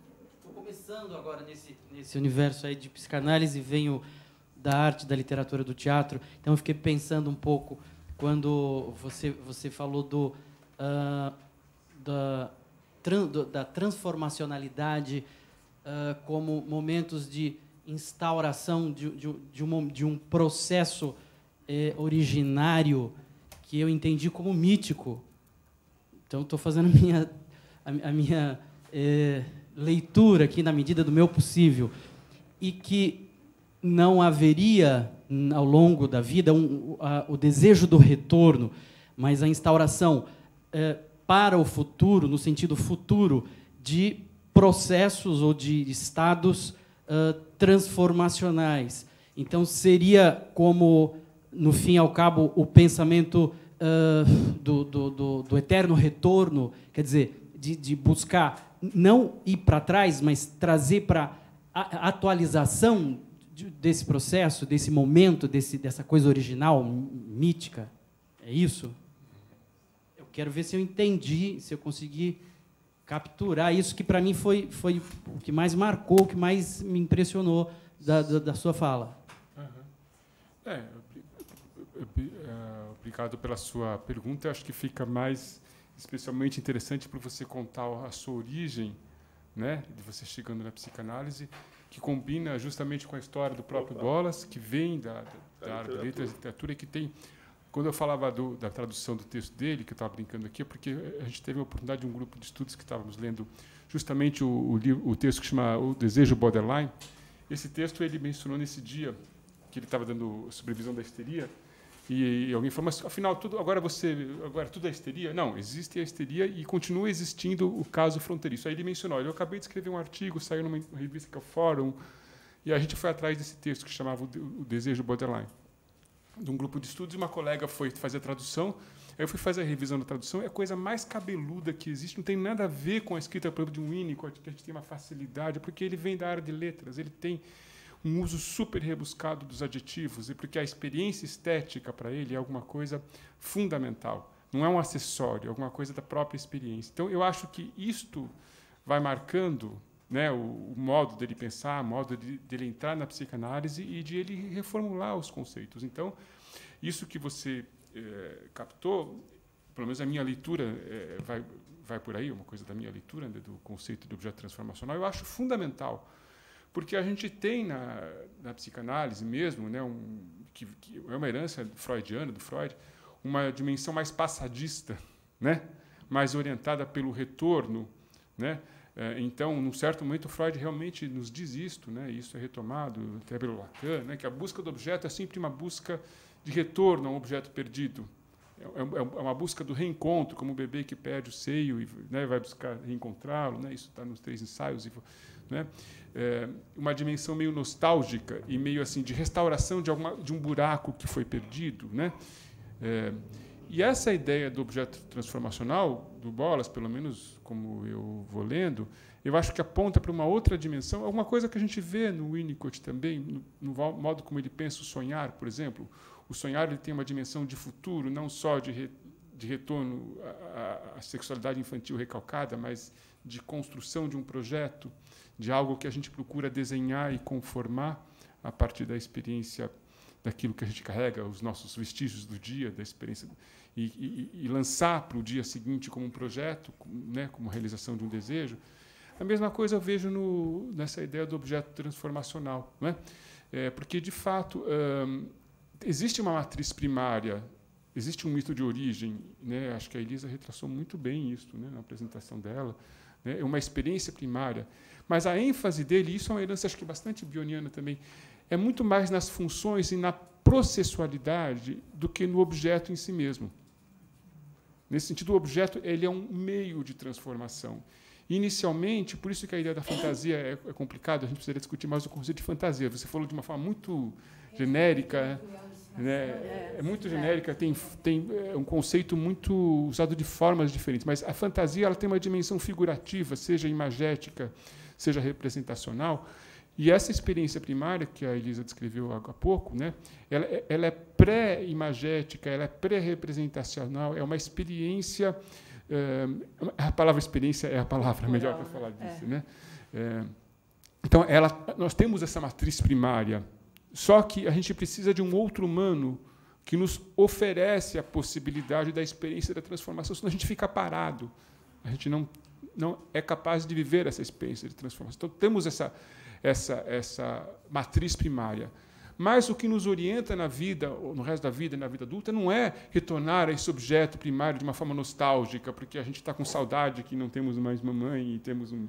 Speaker 5: começando agora nesse, nesse universo aí de psicanálise, venho da arte, da literatura, do teatro. Então eu fiquei pensando um pouco quando você, você falou do, uh, da, tran, do, da transformacionalidade uh, como momentos de instauração de, de, de, um, de um processo eh, originário que eu entendi como mítico. Então, estou fazendo a minha, a, a minha é, leitura aqui na medida do meu possível. E que não haveria, ao longo da vida, um, a, o desejo do retorno, mas a instauração é, para o futuro, no sentido futuro, de processos ou de estados uh, transformacionais. Então, seria como no fim e ao cabo, o pensamento uh, do, do, do, do, eterno retorno, quer dizer, de, de buscar não ir para trás, mas trazer para a atualização desse processo, desse momento, desse, dessa coisa original, mítica? É isso? Eu quero ver se eu entendi, se eu consegui capturar isso que, para mim, foi, foi o que mais marcou, o que mais me impressionou da, da, da sua fala.
Speaker 3: Uhum. É, eh, obrigado pela sua pergunta. Acho que fica mais especialmente interessante para você contar a sua origem, né, de você chegando na psicanálise, que combina justamente com a história do próprio Opa. Bolas, que vem da, da, da área de letras e literatura, e que tem. Quando eu falava do, da tradução do texto dele, que eu estava brincando aqui, é porque a gente teve a oportunidade de um grupo de estudos que estávamos lendo justamente o, o, o texto que chama O Desejo Borderline. Esse texto ele mencionou nesse dia que ele estava dando supervisão da histeria, e, alguém falou, mas afinal tudo agora você agora tudo é histeria? Não, existe a histeria e continua existindo o caso fronteiriço. Aí ele mencionou, eu acabei de escrever um artigo, saiu numa revista que é o Fórum, e a gente foi atrás desse texto que chamava o desejo borderline, de um grupo de estudos. e Uma colega foi fazer a tradução, aí eu fui fazer a revisão da tradução. É a coisa mais cabeluda que existe. Não tem nada a ver com a escrita, por exemplo, de um Winnicott, que a gente tem uma facilidade, porque ele vem da área de letras, ele tem um uso super rebuscado dos adjetivos e porque a experiência estética para ele é alguma coisa fundamental, não é um acessório, é alguma coisa da própria experiência. Então eu acho que isto vai marcando né, o, o, modo dele pensar, o modo de, dele entrar na psicanálise e de ele reformular os conceitos. Então, isso que você é, captou, pelo menos a minha leitura é, vai, vai por aí, é uma coisa da minha leitura né, do conceito de objeto transformacional, eu acho fundamental porque a gente tem na, na psicanálise mesmo, né, um, que, que, é uma herança freudiana, do Freud, uma dimensão mais passadista, né, mais orientada pelo retorno. Né? Eh, então, num certo momento, Freud realmente nos diz isto, né, e isso é retomado até pelo Lacan, né, que a busca do objeto é sempre uma busca de retorno a um objeto perdido. É, é, é uma busca do reencontro, como o bebê que perde o seio e né, vai buscar reencontrá-lo. Né? Isso está nos três ensaios. E né? É, uma dimensão meio nostálgica e meio assim de restauração de, alguma, de um buraco que foi perdido, né? É, e essa ideia do objeto transformacional do Bolas, pelo menos como eu vou lendo, eu acho que aponta para uma outra dimensão, alguma coisa que a gente vê no Winnicott também, no, no modo como ele pensa o sonhar, por exemplo. O sonhar ele tem uma dimensão de futuro, não só de, re, de retorno à, à sexualidade infantil recalcada, mas de construção de um projeto de algo que a gente procura desenhar e conformar a partir da experiência daquilo que a gente carrega, os nossos vestígios do dia, da experiência, e, e, e lançar para o dia seguinte como um projeto, né, como realização de um desejo. A mesma coisa eu vejo no, nessa ideia do objeto transformacional, né? É, porque de fato hum, existe uma matriz primária, existe um mito de origem, né? Acho que a Elisa retraçou muito bem isso, né, na apresentação dela, né? é né? uma experiência primária. Mas a ênfase dele, isso é uma herança acho que bastante bioniana também, é muito mais nas funções e na processualidade do que no objeto em si mesmo. Nesse sentido, o objeto ele é um meio de transformação. Inicialmente, por isso que a ideia da fantasia é, é complicada, a gente precisaria discutir mais o conceito de fantasia. Você falou de uma forma muito genérica, né? é muito genérica, tem, tem é um conceito muito usado de formas diferentes, mas a fantasia ela tem uma dimensão figurativa, seja imagética, seja representacional. E essa experiência primária que a Elisa descreveu há pouco, né, ela, é, ela é pré-imagética, ela é pré-representacional, é uma experiência. Eh, é, a palavra experiência é a palavra é melhor para falar disso. É. Né? É, então, ela, nós temos essa matriz primária, só que a gente precisa de um outro humano que nos oferece a possibilidade da experiência da transformação, senão a gente fica parado. A gente não não é capaz de viver essa experiência de transformação. Então, temos essa, essa, essa matriz primária. Mas o que nos orienta na vida, no resto da vida, na vida adulta, não é retornar a esse objeto primário de uma forma nostálgica, porque a gente está com saudade que não temos mais mamãe e temos um, uhum.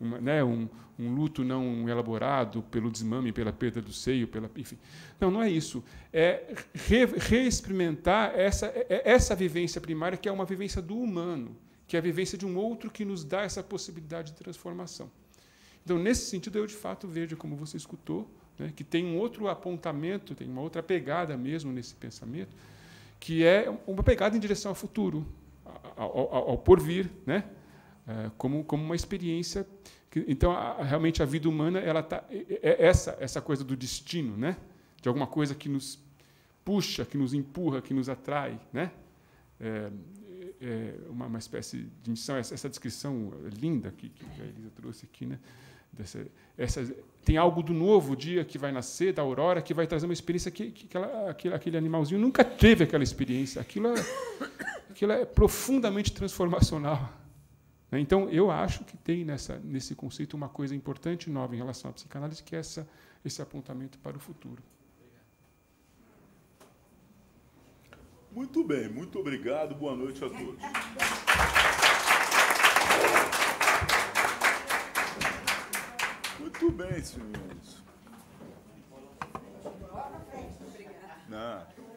Speaker 3: uma, né, um, um, luto não elaborado pelo desmame, pela perda do seio, pela, enfim. Não, não é isso. É reexperimentar essa, é, é essa vivência primária, que é uma vivência do humano que é a vivência de um outro que nos dá essa possibilidade de transformação. Então, nesse sentido, eu de fato vejo, como você escutou, né, que tem um outro apontamento, tem uma outra pegada mesmo nesse pensamento, que é uma pegada em direção ao futuro, ao, ao, ao porvir, né? É, como, como uma experiência. Que, então, a, realmente, a vida humana ela tá, é essa, essa coisa do destino, né? de alguma coisa que nos puxa, que nos empurra, que nos atrai. Né? É, é, uma, uma, espécie de missão. Essa, essa descrição linda que, que, a Elisa trouxe aqui, né? Dessa, essa, tem algo do novo dia que vai nascer, da aurora, que vai trazer uma experiência que, que aquele, aquele animalzinho nunca teve aquela experiência. Aquilo é, aquilo é profundamente transformacional. Né. Então, eu acho que tem nessa, nesse conceito uma coisa importante e nova em relação à psicanálise, que é essa, esse apontamento para o futuro.
Speaker 1: Muito bem, muito obrigado, boa noite a todos. Muito bem, senhores.
Speaker 2: Não.